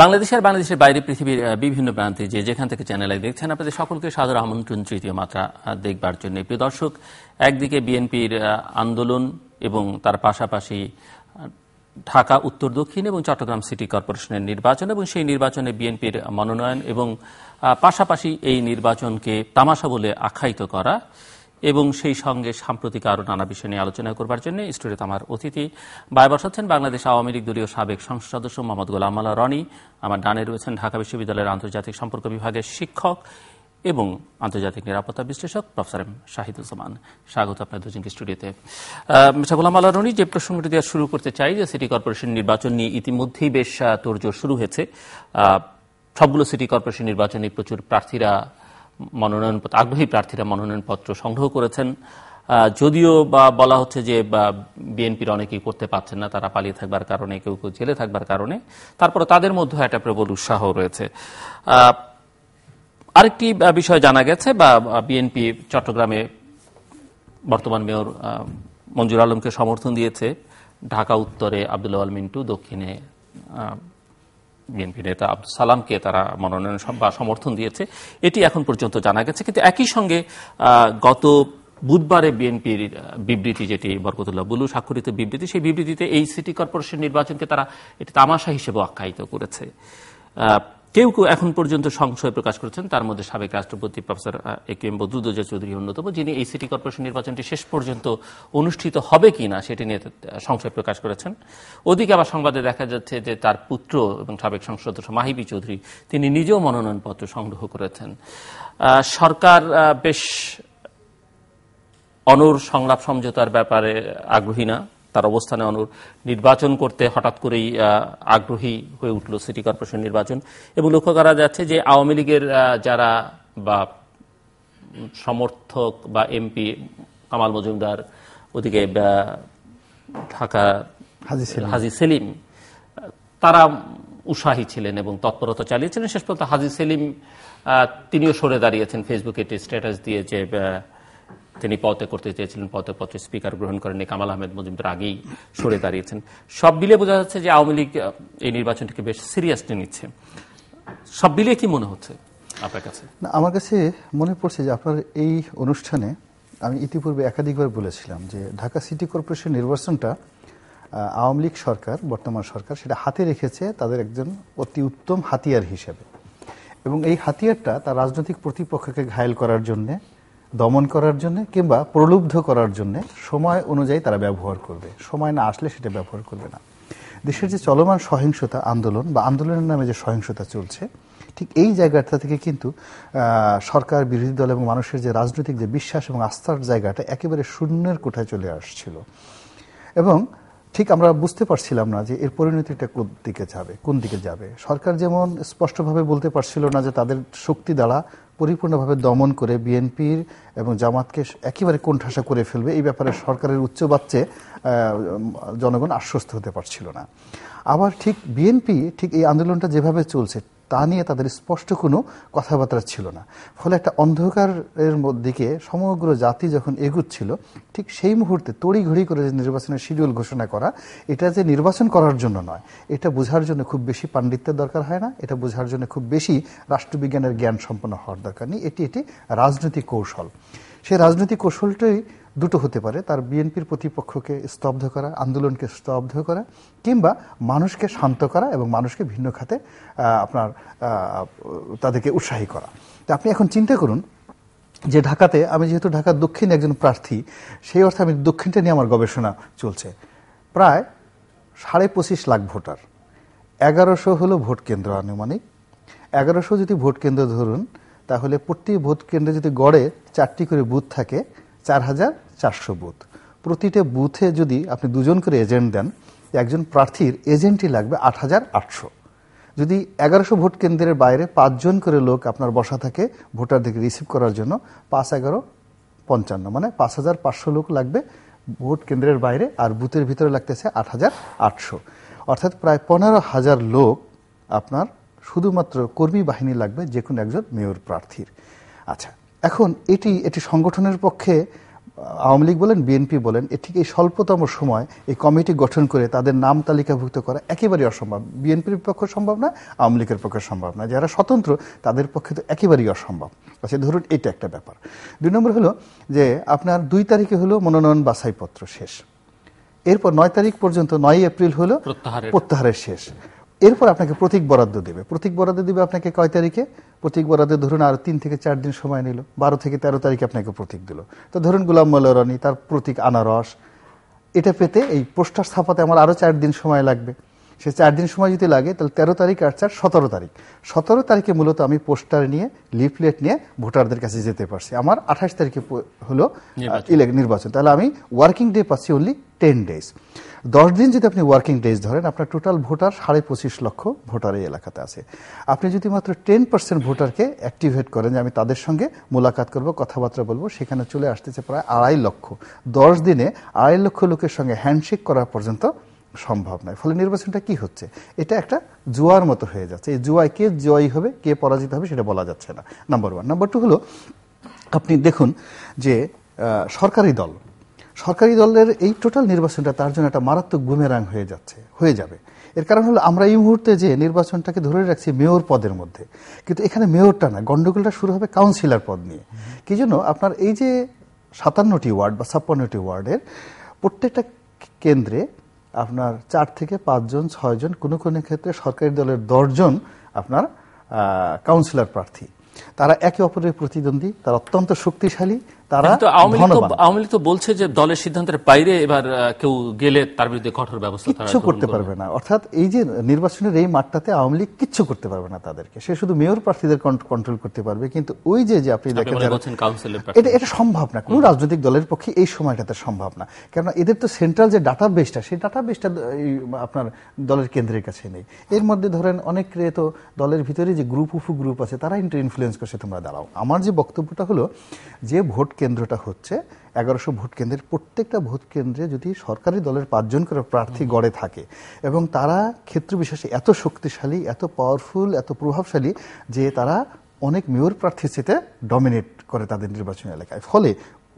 বাংলাদেশ আর বাংলাদেশের বাইরে পৃথিবীর বিভিন্ন প্রান্তে যে যেখান থেকে চ্যানেলে দেখছেন আপনাদের সকলকে সাদর আমন্ত্রণ তৃতীয় মাত্রা দেখবার জন্য প্রিয় দর্শক একদিকে বিএনপির আন্দোলন এবং তার পাশাপাশি ঢাকা উত্তর দক্ষিণ এবং চট্টগ্রাম সিটি কর্পোরেশনের নির্বাচন এবং সেই নির্বাচনে বিএনপির মনোনয়ন এবং পাশাপাশি এই নির্বাচনকে তামাশা বলে আখ্যায়িত করা এবং সেই সঙ্গে সাম্প্রতিক আরও নানা বিষয় নিয়ে আলোচনা করবার জন্য স্টুডিওতে আমার অতিথি বাইবাস হচ্ছেন বাংলাদেশ আওয়ামী লীগ দলীয় সাবেক সংসদ সদস্য মোহাম্মদ গোলাম আল্লাহ রনি আমার ডানে রয়েছেন ঢাকা বিশ্ববিদ্যালয়ের আন্তর্জাতিক সম্পর্ক বিভাগের শিক্ষক এবং আন্তর্জাতিক নিরাপত্তা বিশ্লেষক প্রফেসর এম জামান স্বাগত আপনার দুজনকে স্টুডিওতে মিশা গোলাম রনি যে প্রসঙ্গটি দেওয়া শুরু করতে চাই যে সিটি কর্পোরেশন নির্বাচন নিয়ে ইতিমধ্যেই বেশ তোরজোর শুরু হয়েছে সবগুলো সিটি কর্পোরেশন নির্বাচনে প্রচুর প্রার্থীরা মনোনয়নপত্র আগ্রহী প্রার্থীরা মনোনয়নপত্র সংগ্রহ করেছেন যদিও বা বলা হচ্ছে যে বিএনপির অনেকেই করতে পারছেন না তারা পালিয়ে থাকবার কারণে কেউ কেউ জেলে থাকবার কারণে তারপরে তাদের মধ্যে একটা প্রবল উৎসাহ রয়েছে আরেকটি বিষয় জানা গেছে বা বিএনপি চট্টগ্রামে বর্তমান মেয়র মঞ্জুর আলমকে সমর্থন দিয়েছে ঢাকা উত্তরে আব্দুল আল মিন্টু দক্ষিণে বিএনপি নেতা আব্দুল সালামকে তারা মনোনয়ন বা সমর্থন দিয়েছে এটি এখন পর্যন্ত জানা গেছে কিন্তু একই সঙ্গে গত বুধবারে বিএনপির বিবৃতি যেটি বরকতুল্লাহ বুলু স্বাক্ষরিত বিবৃতি সেই বিবৃতিতে এই সিটি কর্পোরেশন নির্বাচনকে তারা এটি তামাশা হিসেবে আখ্যায়িত করেছে কেউ কেউ এখন পর্যন্ত সংশয় প্রকাশ করেছেন তার মধ্যে সাবেক রাষ্ট্রপতি professor A K M Badruddoza Chowdhury অন্যতম যিনি এই সিটি কর্পোরেশন নির্বাচনটি শেষ পর্যন্ত অনুষ্ঠিত হবে কি না সেটি নিয়ে সংশয় প্রকাশ করেছেন ওদিকে আবার সংবাদে দেখা যাচ্ছে যে তার পুত্র এবং সাবেক সংসদ মাহিবি চৌধুরী তিনি নিজেও মনোনয়নপত্র সংগ্রহ করেছেন সরকার বেশ অনুর সংলাপ সমঝোতার ব্যাপারে আগ্রহী না তার অবস্থানে অনুর নির্বাচন করতে হঠাৎ করেই আগ্রহী হয়ে উঠল সিটি কর্পোরেশন নির্বাচন এবং লক্ষ্য করা যাচ্ছে যে আওয়ামী লীগের যারা বা সমর্থক বা এমপি কামাল মজুমদার ওদিকে ঢাকা হাজি সেলিম তারা উৎসাহী ছিলেন এবং তৎপরতা চালিয়েছিলেন শেষ পর্যন্ত হাজি সেলিম তিনিও সরে দাঁড়িয়েছেন ফেসবুকে একটি স্ট্যাটাস দিয়ে যে তিনি পদে করতে চেয়েছিলেন পদে পথে স্পিকার গ্রহণ করেননি কামাল আহমেদ মজুমদার আগেই সরে দাঁড়িয়েছেন সব মিলিয়ে বোঝা যাচ্ছে যে আওয়ামী লীগ এই নির্বাচনটিকে বেশ সিরিয়াসলি নিচ্ছে সব মিলিয়ে কি মনে হচ্ছে আপনার কাছে না আমার কাছে মনে পড়ছে যে আপনার এই অনুষ্ঠানে আমি ইতিপূর্বে একাধিকবার বলেছিলাম যে ঢাকা সিটি কর্পোরেশন নির্বাচনটা আওয়ামী লীগ সরকার বর্তমান সরকার সেটা হাতে রেখেছে তাদের একজন অতি উত্তম হাতিয়ার হিসেবে এবং এই হাতিয়ারটা তার রাজনৈতিক প্রতিপক্ষকে ঘায়েল করার জন্যে দমন করার জন্য কিংবা প্রলুব্ধ করার জন্য সময় অনুযায়ী তারা ব্যবহার করবে সময় না আসলে সেটা ব্যবহার করবে না দেশের যে চলমান সহিংসতা আন্দোলন বা আন্দোলনের নামে যে সহিংসতা চলছে ঠিক এই জায়গাটা থেকে কিন্তু সরকার বিরোধী দল এবং মানুষের যে রাজনৈতিক যে বিশ্বাস এবং আস্থার জায়গাটা একেবারে শূন্যের কোঠায় চলে আসছিল এবং ঠিক আমরা বুঝতে পারছিলাম না যে এর পরিণতিটা কোন দিকে যাবে কোন দিকে যাবে সরকার যেমন স্পষ্টভাবে বলতে পারছিল না যে তাদের শক্তি দ্বারা পরিপূর্ণভাবে দমন করে বিএনপির এবং জামাতকে একেবারে কোণঠাসা করে ফেলবে এই ব্যাপারে সরকারের উচ্চ বাচ্চে জনগণ আশ্বস্ত হতে পারছিল না আবার ঠিক বিএনপি ঠিক এই আন্দোলনটা যেভাবে চলছে তা নিয়ে তাদের স্পষ্ট কোনো কথাবার্তা ছিল না ফলে একটা অন্ধকারের দিকে সমগ্র জাতি যখন এগুচ্ছিল ঠিক সেই মুহূর্তে তড়িঘড়ি করে যে নির্বাচনের শিডিউল ঘোষণা করা এটা যে নির্বাচন করার জন্য নয় এটা বোঝার জন্য খুব বেশি পাণ্ডিত্যের দরকার হয় না এটা বোঝার জন্য খুব বেশি রাষ্ট্রবিজ্ঞানের জ্ঞান সম্পন্ন হওয়ার দরকার নেই এটি একটি রাজনৈতিক কৌশল সেই রাজনৈতিক কৌশলটাই দুটো হতে পারে তার বিএনপির প্রতিপক্ষকে স্তব্ধ করা আন্দোলনকে স্তব্ধ করা কিংবা মানুষকে শান্ত করা এবং মানুষকে ভিন্ন খাতে আপনার তাদেরকে উৎসাহী করা তা আপনি এখন চিন্তা করুন যে ঢাকাতে আমি যেহেতু ঢাকার দক্ষিণ একজন প্রার্থী সেই অর্থে আমি দক্ষিণটা নিয়ে আমার গবেষণা চলছে প্রায় সাড়ে পঁচিশ লাখ ভোটার এগারোশো হলো ভোট কেন্দ্র আনুমানিক এগারোশো যদি ভোট কেন্দ্র ধরুন তাহলে প্রতি বুথ কেন্দ্রে যদি গড়ে চারটি করে বুথ থাকে চার হাজার চারশো বুথ প্রতিটা বুথে যদি আপনি দুজন করে এজেন্ট দেন একজন প্রার্থীর এজেন্টই লাগবে আট হাজার আটশো যদি এগারোশো ভোট কেন্দ্রের বাইরে পাঁচজন করে লোক আপনার বসা থাকে ভোটারদেরকে রিসিভ করার জন্য পাঁচ এগারো পঞ্চান্ন মানে পাঁচ হাজার পাঁচশো লোক লাগবে ভোট কেন্দ্রের বাইরে আর বুথের ভিতরে লাগতেছে আট হাজার আটশো অর্থাৎ প্রায় পনেরো হাজার লোক আপনার শুধুমাত্র কর্মী বাহিনী লাগবে যে কোনো একজন মেয়র প্রার্থীর আচ্ছা এখন এটি এটি সংগঠনের পক্ষে আওয়ামী লীগ বলেন বিএনপি বলেন এটিকে এই স্বল্পতম সময় এই কমিটি গঠন করে তাদের নাম তালিকাভুক্ত করা একেবারেই অসম্ভব বিএনপির পক্ষে সম্ভব না আওয়ামী লীগের পক্ষে সম্ভব না যারা স্বতন্ত্র তাদের পক্ষে তো একেবারেই অসম্ভব আচ্ছা ধরুন এটা একটা ব্যাপার দুই নম্বর হলো যে আপনার দুই তারিখে হলো মনোনয়ন বাছাইপত্র শেষ এরপর নয় তারিখ পর্যন্ত নয় এপ্রিল হলো প্রত্যাহারের শেষ এরপর আপনাকে প্রতীক বরাদ্দ দেবে প্রতীক বরাদ্দ দেবে আপনাকে কয় তারিখে প্রতীক বরাদ্দ ধরুন আর তিন থেকে চার দিন সময় নিল বারো থেকে তেরো তারিখে আপনাকে প্রতীক দিল তো ধরুন গোলাম মল্লরনি তার প্রতীক আনারস এটা পেতে এই পোস্টার ছাপাতে আমার আরও চার দিন সময় লাগবে সে চার দিন সময় যদি লাগে তাহলে তেরো তারিখ আর চার সতেরো তারিখ সতেরো তারিখে মূলত আমি পোস্টার নিয়ে লিফলেট নিয়ে ভোটারদের কাছে যেতে পারছি আমার আঠাশ তারিখে হলো নির্বাচন তাহলে আমি ওয়ার্কিং ডে পাচ্ছি অনলি টেন ডেজ দশ দিন যদি আপনি ওয়ার্কিং ডেজ ধরেন আপনার টোটাল ভোটার সাড়ে পঁচিশ লক্ষ ভোটার এই এলাকাতে আছে আপনি যদি মাত্র টেন পার্সেন্ট ভোটারকে অ্যাক্টিভেট করেন যে আমি তাদের সঙ্গে মোলাকাত করব কথাবার্তা বলবো সেখানে চলে আসতেছে প্রায় আড়াই লক্ষ দশ দিনে আড়াই লক্ষ লোকের সঙ্গে হ্যান্ডশেক করা পর্যন্ত সম্ভব নয় ফলে নির্বাচনটা কি হচ্ছে এটা একটা জুয়ার মতো হয়ে যাচ্ছে এই জুয়ায় কে জয়ী হবে কে পরাজিত হবে সেটা বলা যাচ্ছে না নাম্বার ওয়ান নাম্বার টু হলো আপনি দেখুন যে সরকারি দল সরকারি দলের এই টোটাল নির্বাচনটা তার জন্য একটা মারাত্মক বুমেরাং হয়ে যাচ্ছে হয়ে যাবে এর কারণ হলো আমরা এই মুহূর্তে যে নির্বাচনটাকে ধরে রাখছি মেয়র পদের মধ্যে কিন্তু এখানে মেয়রটা না গণ্ডগোলটা শুরু হবে কাউন্সিলর পদ নিয়ে কি জন্য আপনার এই যে সাতান্নটি ওয়ার্ড বা ছাপ্পান্নটি ওয়ার্ডের প্রত্যেকটা কেন্দ্রে আপনার চার থেকে পাঁচজন ছয়জন কোনো কোনো ক্ষেত্রে সরকারি দলের দশজন আপনার কাউন্সিলর প্রার্থী তারা একে অপরের প্রতিদ্বন্দ্বী তারা অত্যন্ত শক্তিশালী তারা আওয়ামী লীগ তো বলছে যে দলের সিদ্ধান্তের বাইরে এবার কেউ গেলে তার বিরুদ্ধে কঠোর ব্যবস্থা কিছু করতে পারবে না অর্থাৎ এই যে নির্বাচনের এই মাঠটাতে আওয়ামী লীগ কিচ্ছু করতে পারবে না তাদেরকে সে শুধু মেয়র প্রার্থীদের কন্ট্রোল করতে পারবে কিন্তু ওই যে যে আপনি দেখেন এটা এটা সম্ভব না কোনো রাজনৈতিক দলের পক্ষে এই সময়টাতে সম্ভব না কেননা এদের তো সেন্ট্রাল যে ডাটা বেসটা সেই ডাটা বেসটা আপনার দলের কেন্দ্রের কাছে নেই এর মধ্যে ধরেন অনেক তো দলের ভিতরে যে গ্রুপ উফু গ্রুপ আছে তারা ইন্টার ইনফ্লুয়েন্স করছে তোমরা দাঁড়াও আমার যে বক্তব্যটা হলো যে ভোট কেন্দ্রটা হচ্ছে এগারোশো ভোট কেন্দ্রের প্রত্যেকটা ভোট কেন্দ্রে যদি সরকারি দলের পাঁচজন করে প্রার্থী গড়ে থাকে এবং তারা ক্ষেত্র বিশেষে এত শক্তিশালী এত পাওয়ারফুল এত প্রভাবশালী যে তারা অনেক মেয়র প্রার্থী সেটা ডমিনেট করে তাদের নির্বাচনী এলাকায় ফলে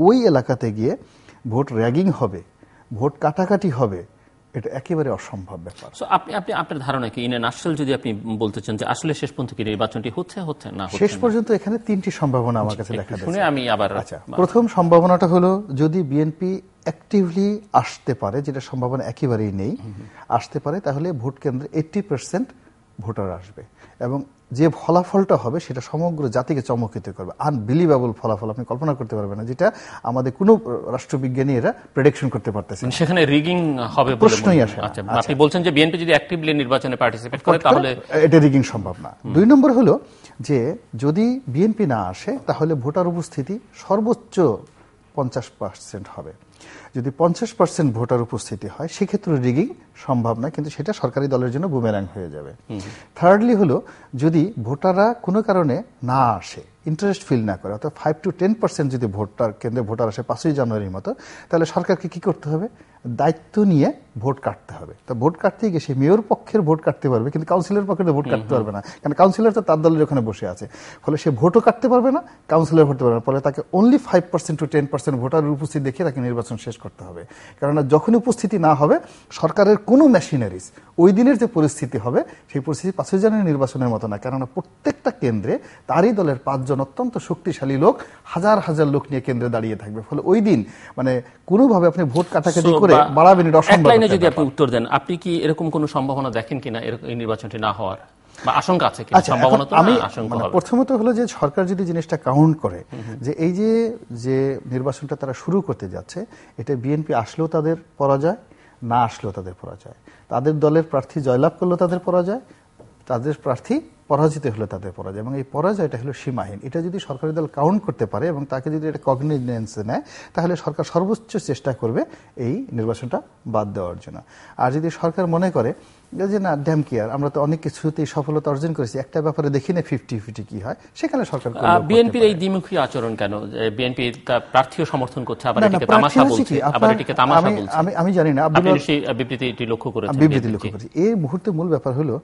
ওই এলাকাতে গিয়ে ভোট র্যাগিং হবে ভোট কাটাকাটি হবে এটা একেবারে অসম্ভব ব্যাপার আপনি আপনি আপনার ধারণা কি ইনে আসল যদি আপনি বলতে চান যে আসলে শেষ পর্যন্ত কি নির্বাচনটি হচ্ছে হচ্ছে না শেষ পর্যন্ত এখানে তিনটি সম্ভাবনা আমার কাছে দেখা যাচ্ছে আমি আবার আচ্ছা প্রথম সম্ভাবনাটা হলো যদি বিএনপি অ্যাক্টিভলি আসতে পারে যেটা সম্ভাবনা একেবারেই নেই আসতে পারে তাহলে ভোট কেন্দ্রে এইট্টি পার্সেন্ট ভোটার আসবে এবং যে ফলাফলটা হবে সেটা সমগ্র জাতিকে চমকিত করবে আনবিলিভেবল ফলাফল আপনি কল্পনা করতে পারবেন না যেটা আমাদের কোনো রাষ্ট্রবিজ্ঞানী এরা প্রেডিকশন করতে পারতেছে মানে সেখানে রিগিং হবে প্রশ্নই আসে আচ্ছা, আচ্ছা। আপনি বলছেন যে বিএনপি যদি অ্যাক্টিভলি নির্বাচনে পার্টিসিপেট করে তাহলে এটা রিগিং সম্ভব না দুই নম্বর হলো যে যদি বিএনপি না আসে তাহলে ভোটার উপস্থিতি সর্বোচ্চ পঞ্চাশ পার্সেন্ট হবে যদি পঞ্চাশ পার্সেন্ট ভোটার উপস্থিতি হয় সেক্ষেত্রে রিগিং সম্ভব না কিন্তু সেটা সরকারি দলের জন্য বুমেরাং হয়ে যাবে থার্ডলি হলো যদি ভোটাররা কোনো কারণে না আসে ইন্টারেস্ট ফিল না করে অর্থাৎ ফাইভ টু টেন পার্সেন্ট যদি ভোটার কেন্দ্রে ভোটার আসে পাঁচই জানুয়ারির মতো তাহলে সরকারকে কি করতে হবে দায়িত্ব নিয়ে ভোট কাটতে হবে তো ভোট কাটতে গিয়ে সে মেয়র পক্ষের ভোট কাটতে পারবে কিন্তু কাউন্সিলর পক্ষে ভোট কাটতে পারবে না কারণ কাউন্সিলর তো তার দলের ওখানে বসে আছে ফলে সে ভোটও কাটতে পারবে না কাউন্সিলর ভোট পারবে না ফলে তাকে only five percent to ten percent voter উপস্থিতি দেখে তাকে নির্বাচন শেষ করতে হবে কেননা যখনই উপস্থিতি না হবে সরকারের কোনো মেশিনারিজ ওই দিনের যে পরিস্থিতি হবে সেই পরিস্থিতি পাঁচই জানুয়ারি নির্বাচনের মতো না কেননা প্রত্যেকটা কেন্দ্রে তারই দলের পাঁচজন অত্যন্ত শক্তিশালী লোক হাজার হাজার লোক নিয়ে কেন্দ্রে দাঁড়িয়ে থাকবে ফলে ওই দিন মানে কোনোভাবে আপনি ভোট কাটাকাটি করে বাড়াবেন অসম্ভব যদি আপনি উত্তর দেন আপনি কি এরকম কোনো সম্ভাবনা দেখেন কিনা এই নির্বাচনটি না হওয়ার আচ্ছা, মানে প্রথমত হলো যে সরকার যদি জিনিসটা কাউন্ট করে যে এই যে যে নির্বাচনটা তারা শুরু করতে যাচ্ছে এটা বিএনপি আসলেও তাদের পরাজয় না আসলেও তাদের পরাজয় তাদের দলের প্রার্থী জয়লাভ করলেও তাদের পরাজয় তাদের প্রার্থী পরাজিত হলে তাদের পরাজয় এবং এই পরাজয়টা হলো সীমাহীন এটা যদি সরকারি দল কাউন্ট করতে পারে এবং তাকে যদি এটা কগনিজেন্স নেয় তাহলে সরকার সর্বোচ্চ চেষ্টা করবে এই নির্বাচনটা বাদ দেওয়ার জন্য আর যদি সরকার মনে করে যে না ড্যাম কেয়ার আমরা তো অনেক কিছুতেই সফলতা অর্জন করেছি একটা ব্যাপারে দেখি না ফিফটি ফিফটি কি হয় সেখানে সরকার বিএনপির এই দ্বিমুখী আচরণ কেন বিএনপি প্রার্থীও সমর্থন করছে আবার এটিকে তামাশা বলছে আবার এটিকে তামাশা বলছে আমি আমি জানি না আপনি বিবৃতিটি লক্ষ্য করেছেন বিবৃতি লক্ষ্য করেছি এই মুহূর্তে মূল ব্যাপার হলো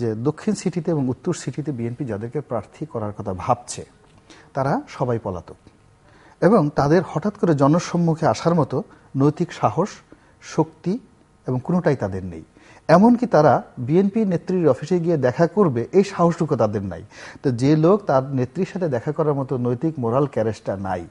যে দক্ষিণ সিটিতে এবং উত্তর সিটিতে বিএনপি যাদেরকে প্রার্থী করার কথা ভাবছে তারা সবাই পলাতক এবং তাদের হঠাৎ করে জনসম্মুখে আসার মতো নৈতিক সাহস শক্তি এবং কোনোটাই তাদের নেই এমনকি তারা বিএনপি নেত্রীর অফিসে গিয়ে দেখা করবে এই সাহসটুকু তাদের নাই তো যে লোক তার নেত্রীর সাথে দেখা করার মতো নৈতিক মোরাল ক্যারেজটা নাই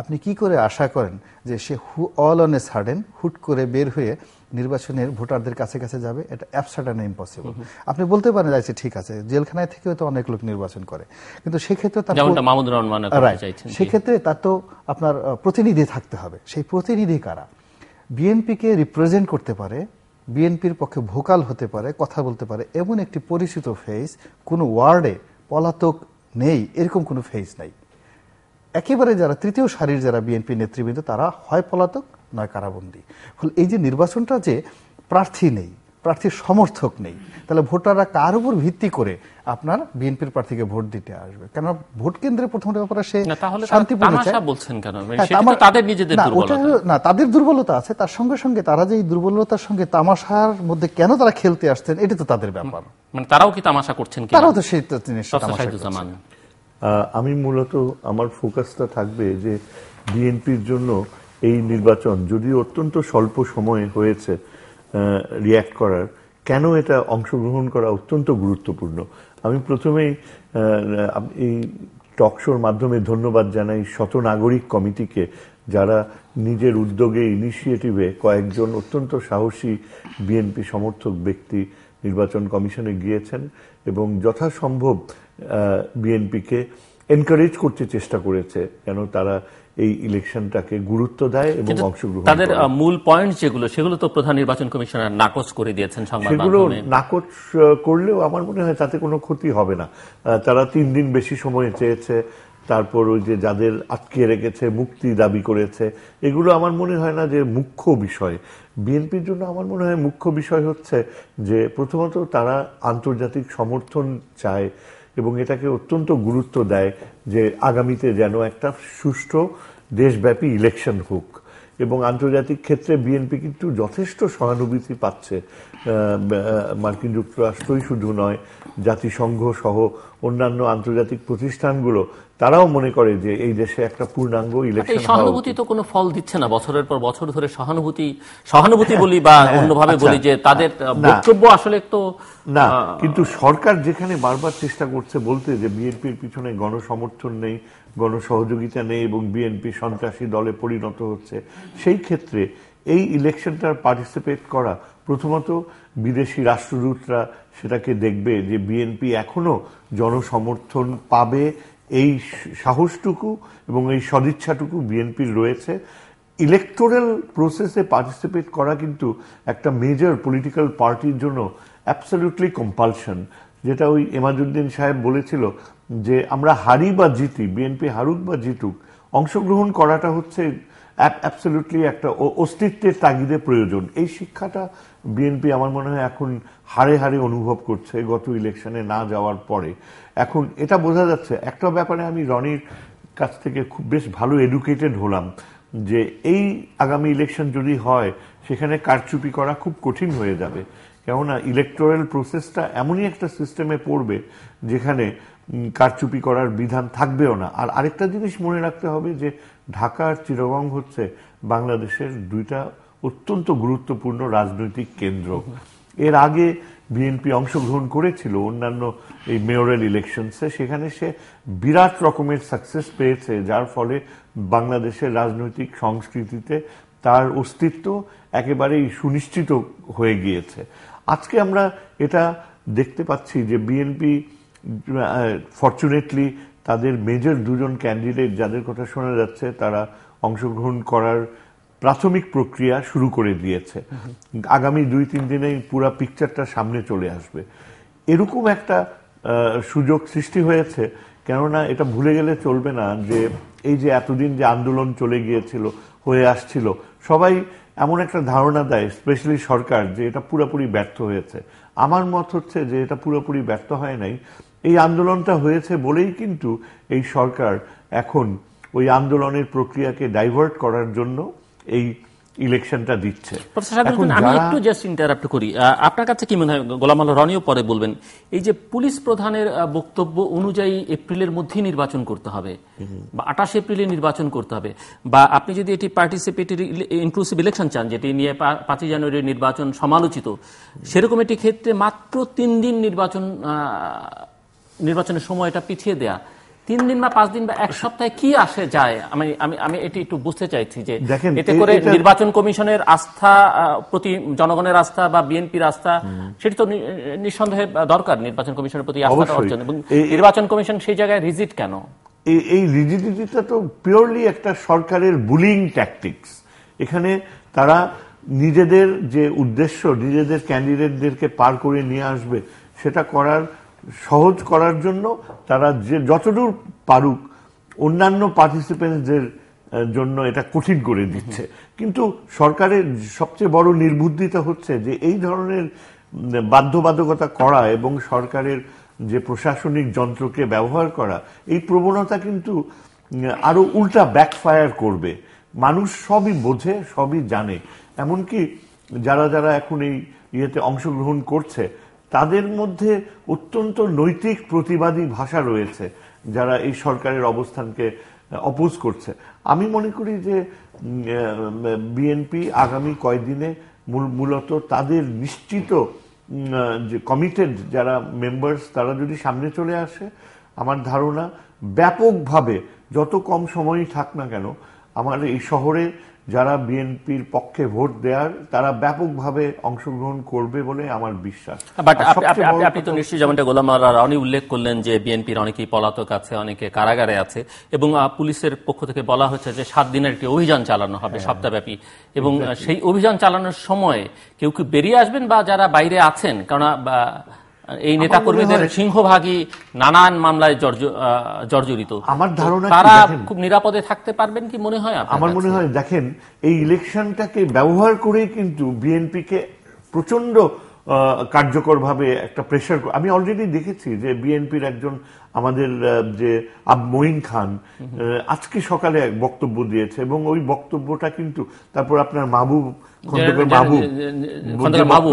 আপনি কি করে আশা করেন যে সে হু অল অন এ সার্ডেন হুট করে বের হয়ে নির্বাচনের ভোটারদের কাছে কাছে যাবে এটা অ্যাবসার্ট অ্যান্ড ইম্পসিবল আপনি বলতে পারেন যাচ্ছে ঠিক আছে জেলখানায় থেকেও তো অনেক লোক নির্বাচন করে কিন্তু সেক্ষেত্রে তার সেক্ষেত্রে তার তো আপনার প্রতিনিধি থাকতে হবে সেই প্রতিনিধি কারা বিএনপিকে রিপ্রেজেন্ট করতে পারে বিএনপির পক্ষে ভোকাল হতে পারে কথা বলতে পারে এমন একটি পরিচিত ফেস কোনো ওয়ার্ডে পলাতক নেই এরকম কোনো ফেস নাই একেবারে যারা তৃতীয় সারির যারা বিএনপি নেতৃবৃন্দ তারা হয় পলাতক নয় কারাবন্দী ফলে এই যে নির্বাচনটা যে প্রার্থী নেই প্রার্থীর সমর্থক নেই তাহলে ভোটাররা কার উপর ভিত্তি করে আপনার বিএনপির প্রার্থীকে ভোট দিতে আসবে কেন ভোট কেন্দ্রে প্রথম ব্যাপারে সে শান্তিপূর্ণ মানে হ্যাঁ, না তাদের দুর্বলতা আছে তার সঙ্গে সঙ্গে তারা যে দুর্বলতার সঙ্গে তামাশার মধ্যে কেন তারা খেলতে আসছেন এটা তো তাদের ব্যাপার মানে তারাও কি তামাশা করছেন তারাও তো সেই আমি মূলত আমার ফোকাসটা থাকবে যে বিএনপির জন্য এই নির্বাচন যদি অত্যন্ত স্বল্প সময়ে হয়েছে রিয়্যাক্ট করার কেন এটা অংশগ্রহণ করা অত্যন্ত গুরুত্বপূর্ণ আমি প্রথমেই এই টকশোর মাধ্যমে ধন্যবাদ জানাই নাগরিক কমিটিকে যারা নিজের উদ্যোগে ইনিশিয়েটিভে কয়েকজন অত্যন্ত সাহসী বিএনপি সমর্থক ব্যক্তি নির্বাচন কমিশনে গিয়েছেন এবং যথাসম্ভব বিএনপিকে এনকারেজ করতে চেষ্টা করেছে কেন তারা এই ইলেকশনটাকে গুরুত্ব দেয় এবং অংশগ্রহণ তাদের মূল পয়েন্ট যেগুলো সেগুলো তো প্রধান নির্বাচন কমিশনার নাকচ করে দিয়েছেন সেগুলো নাকচ করলেও আমার মনে হয় তাতে কোনো ক্ষতি হবে না তারা তিন দিন বেশি সময় চেয়েছে তারপর ওই যে যাদের আটকে রেখেছে মুক্তি দাবি করেছে এগুলো আমার মনে হয় না যে মুখ্য বিষয় বিএনপির জন্য আমার মনে হয় মুখ্য বিষয় হচ্ছে যে প্রথমত তারা আন্তর্জাতিক সমর্থন চায় এবং এটাকে অত্যন্ত গুরুত্ব দেয় যে আগামীতে যেন একটা সুষ্ঠু দেশব্যাপী ইলেকশন হোক এবং আন্তর্জাতিক ক্ষেত্রে বিএনপি কিন্তু যথেষ্ট সহানুভূতি পাচ্ছে মার্কিন যুক্তরাষ্ট্রই শুধু নয় জাতিসংঘ সহ অন্যান্য আন্তর্জাতিক প্রতিষ্ঠানগুলো তারাও মনে করে যে এই দেশে একটা পূর্ণাঙ্গ ইলেকশন সহানুভূতি তো কোনো ফল দিচ্ছে না বছরের পর বছর ধরে সহানুভূতি সহানুভূতি বলি বা হ্যাঁ, হ্যাঁ, অন্যভাবে আচ্ছা, বলি যে তাদের বক্তব্য আসলে তো না কিন্তু সরকার যেখানে বারবার চেষ্টা করছে বলতে যে বিএনপির পিছনে গণসমর্থন নেই গণসহযোগিতা নেই এবং বিএনপি সন্ত্রাসী দলে পরিণত হচ্ছে সেই ক্ষেত্রে এই ইলেকশনটার পার্টিসিপেট করা প্রথমত বিদেশি রাষ্ট্রদূতরা সেটাকে দেখবে যে বিএনপি এখনও জনসমর্থন পাবে এই সাহসটুকু এবং এই সদিচ্ছাটুকু বিএনপির রয়েছে ইলেকটোরাল প্রসেসে পার্টিসিপেট করা কিন্তু একটা মেজর পলিটিক্যাল পার্টির জন্য অ্যাবসলিউটলি কম্পালশন যেটা ওই এমাজুদ্দিন সাহেব বলেছিল যে আমরা হারি বা জিতি বিএনপি হারুক বা জিতুক অংশগ্রহণ করাটা হচ্ছে অ্যাবসলুটলি একটা অস্তিত্বের তাগিদে প্রয়োজন এই শিক্ষাটা বিএনপি আমার মনে হয় এখন হারে হারে অনুভব করছে গত ইলেকশনে না যাওয়ার পরে এখন এটা বোঝা যাচ্ছে একটা ব্যাপারে আমি রনির কাছ থেকে খুব বেশ ভালো এডুকেটেড হলাম যে এই আগামী ইলেকশন যদি হয় সেখানে কারচুপি করা খুব কঠিন হয়ে যাবে কেননা ইলেকটোরাল প্রসেসটা এমনই একটা সিস্টেমে পড়বে যেখানে কারচুপি করার বিধান থাকবেও না আর আরেকটা জিনিস মনে রাখতে হবে যে ঢাকা আর চিরবং হচ্ছে বাংলাদেশের দুইটা অত্যন্ত গুরুত্বপূর্ণ রাজনৈতিক কেন্দ্র এর আগে বিএনপি অংশগ্রহণ করেছিল অন্যান্য এই মেয়রাল ইলেকশনসে সেখানে সে বিরাট রকমের সাকসেস পেয়েছে যার ফলে বাংলাদেশের রাজনৈতিক সংস্কৃতিতে তার অস্তিত্ব একেবারেই সুনিশ্চিত হয়ে গিয়েছে আজকে আমরা এটা দেখতে পাচ্ছি যে বিএনপি ফর্চুনেটলি তাদের মেজর দুজন ক্যান্ডিডেট যাদের কথা শোনা যাচ্ছে তারা অংশগ্রহণ করার প্রাথমিক প্রক্রিয়া শুরু করে দিয়েছে আগামী দুই তিন দিনেই পুরা পিকচারটা সামনে চলে আসবে এরকম একটা সুযোগ সৃষ্টি হয়েছে কেননা এটা ভুলে গেলে চলবে না যে এই যে এতদিন যে আন্দোলন চলে গিয়েছিল হয়ে আসছিল সবাই এমন একটা ধারণা দেয় স্পেশালি সরকার যে এটা পুরোপুরি ব্যর্থ হয়েছে আমার মত হচ্ছে যে এটা পুরোপুরি ব্যর্থ হয় নাই এই আন্দোলনটা হয়েছে বলেই কিন্তু এই সরকার এখন ওই আন্দোলনের প্রক্রিয়াকে ডাইভার্ট করার জন্য এই ইলেকশনটা দিচ্ছে আমি একটু জাস্ট ইন্টারাপ্ট করি আপনার কাছে কি মনে হয় গোলাম আল রনিও পরে বলবেন এই যে পুলিশ প্রধানের বক্তব্য অনুযায়ী এপ্রিলের মধ্যেই নির্বাচন করতে হবে বা আঠাশ এপ্রিলে নির্বাচন করতে হবে বা আপনি যদি এটি পার্টিসিপেটরি ইনক্লুসিভ ইলেকশন চান যেটি নিয়ে পাঁচই জানুয়ারির নির্বাচন সমালোচিত সেরকম একটি ক্ষেত্রে মাত্র তিন দিন নির্বাচন নির্বাচনের সময়টা পিছিয়ে দেয়া তিন দিন বা পাঁচ দিন বা এক সপ্তাহে কি আসে যায় আমি আমি আমি এটি একটু বুঝতে চাইছি যে এতে করে নির্বাচন কমিশনের আস্থা প্রতি জনগণের আস্থা বা বিএনপির আস্থা সেটি তো নিঃসন্দেহে দরকার নির্বাচন কমিশনের প্রতি আস্থা অর্জন এবং নির্বাচন কমিশন সেই জায়গায় রিজিট কেন এই রিজিডিটিটা তো পিওরলি একটা সরকারের বুলিং ট্যাকটিক্স এখানে তারা নিজেদের যে উদ্দেশ্য নিজেদের ক্যান্ডিডেটদেরকে পার করে নিয়ে আসবে সেটা করার সহজ করার জন্য তারা যে যতদূর পারুক অন্যান্য পার্টিসিপেন্টসদের জন্য এটা কঠিন করে দিচ্ছে কিন্তু সরকারের সবচেয়ে বড় নির্বুদ্ধিতা হচ্ছে যে এই ধরনের বাধ্যবাধকতা করা এবং সরকারের যে প্রশাসনিক যন্ত্রকে ব্যবহার করা এই প্রবণতা কিন্তু আরও উল্টা ব্যাকফায়ার করবে মানুষ সবই বোঝে সবই জানে এমনকি যারা যারা এখন এই ইয়েতে অংশগ্রহণ করছে তাদের মধ্যে অত্যন্ত নৈতিক প্রতিবাদী ভাষা রয়েছে যারা এই সরকারের অবস্থানকে অপোজ করছে আমি মনে করি যে বিএনপি আগামী কয়দিনে মূলত তাদের নিশ্চিত যে কমিটেড যারা মেম্বার্স তারা যদি সামনে চলে আসে আমার ধারণা ব্যাপকভাবে যত কম সময়ই থাক না কেন আমার এই শহরে যারা বিএনপির পক্ষে ভোট দেওয়ার তারা ব্যাপকভাবে অংশগ্রহণ করবে বলে আমার বিশ্বাস আপনি তো নিশ্চয়ই যেমনটা গোলাম রানি উল্লেখ করলেন যে বিএনপির অনেকেই পলাতক আছে অনেকে কারাগারে আছে এবং পুলিশের পক্ষ থেকে বলা হচ্ছে যে সাত দিনের একটি অভিযান চালানো হবে হ্যাঁ। সপ্তাহব্যাপী এবং সেই অভিযান চালানোর সময় কেউ কি বেরিয়ে আসবেন বা যারা বাইরে আছেন কেননা এই নেতা কর্মীদের সিংহভাগই নানান মামলায় জর্জরিত আমার ধারণা তারা খুব নিরাপদে থাকতে পারবেন কি মনে হয় আমার মনে হয় দেখেন এই ইলেকশনটাকে ব্যবহার করে কিন্তু বিএনপিকে প্রচন্ড কার্যকরভাবে একটা প্রেশার আমি অলরেডি দেখেছি যে বিএনপির একজন আমাদের যে মঈন খান আজকে সকালে এক বক্তব্য দিয়েছে এবং ওই বক্তব্যটা কিন্তু তারপর আপনার মাহবুব খন্দকার বাবু বাবু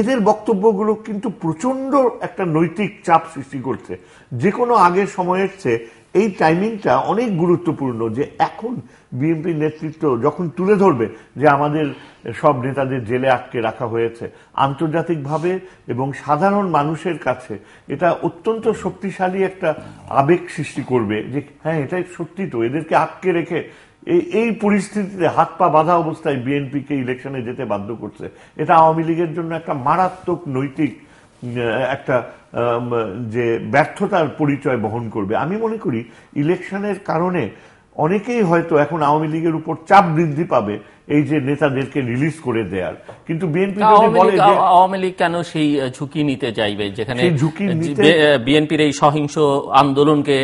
এদের বক্তব্যগুলো কিন্তু প্রচন্ড একটা নৈতিক চাপ সৃষ্টি করছে যে কোনো আগের সময়ের চেয়ে এই টাইমিংটা অনেক গুরুত্বপূর্ণ যে এখন বিএনপি নেতৃত্ব যখন তুলে ধরবে যে আমাদের সব নেতাদের জেলে আটকে রাখা হয়েছে আন্তর্জাতিকভাবে এবং সাধারণ মানুষের কাছে এটা অত্যন্ত শক্তিশালী একটা আবেগ সৃষ্টি করবে যে হ্যাঁ এটাই সত্যি তো এদেরকে আটকে রেখে এই পরিস্থিতিতে হাত পা বাধা অবস্থায় বিএনপিকে ইলেকশনে যেতে বাধ্য করছে এটা আওয়ামী লীগের জন্য একটা মারাত্মক নৈতিক একটা যে ব্যর্থতার পরিচয় বহন করবে আমি মনে করি ইলেকশনের কারণে অনেকেই হয়তো এখন আওয়ামী লীগের উপর চাপ বৃদ্ধি পাবে এই যে নেতাদেরকে রিলিজ করে দেয়ার কিন্তু বিএনপি বলে আওয়ামী লীগ কেন সেই ঝুঁকি নিতে চাইবে যেখানে ঝুঁকি বিএনপির এই সহিংস আন্দোলনকে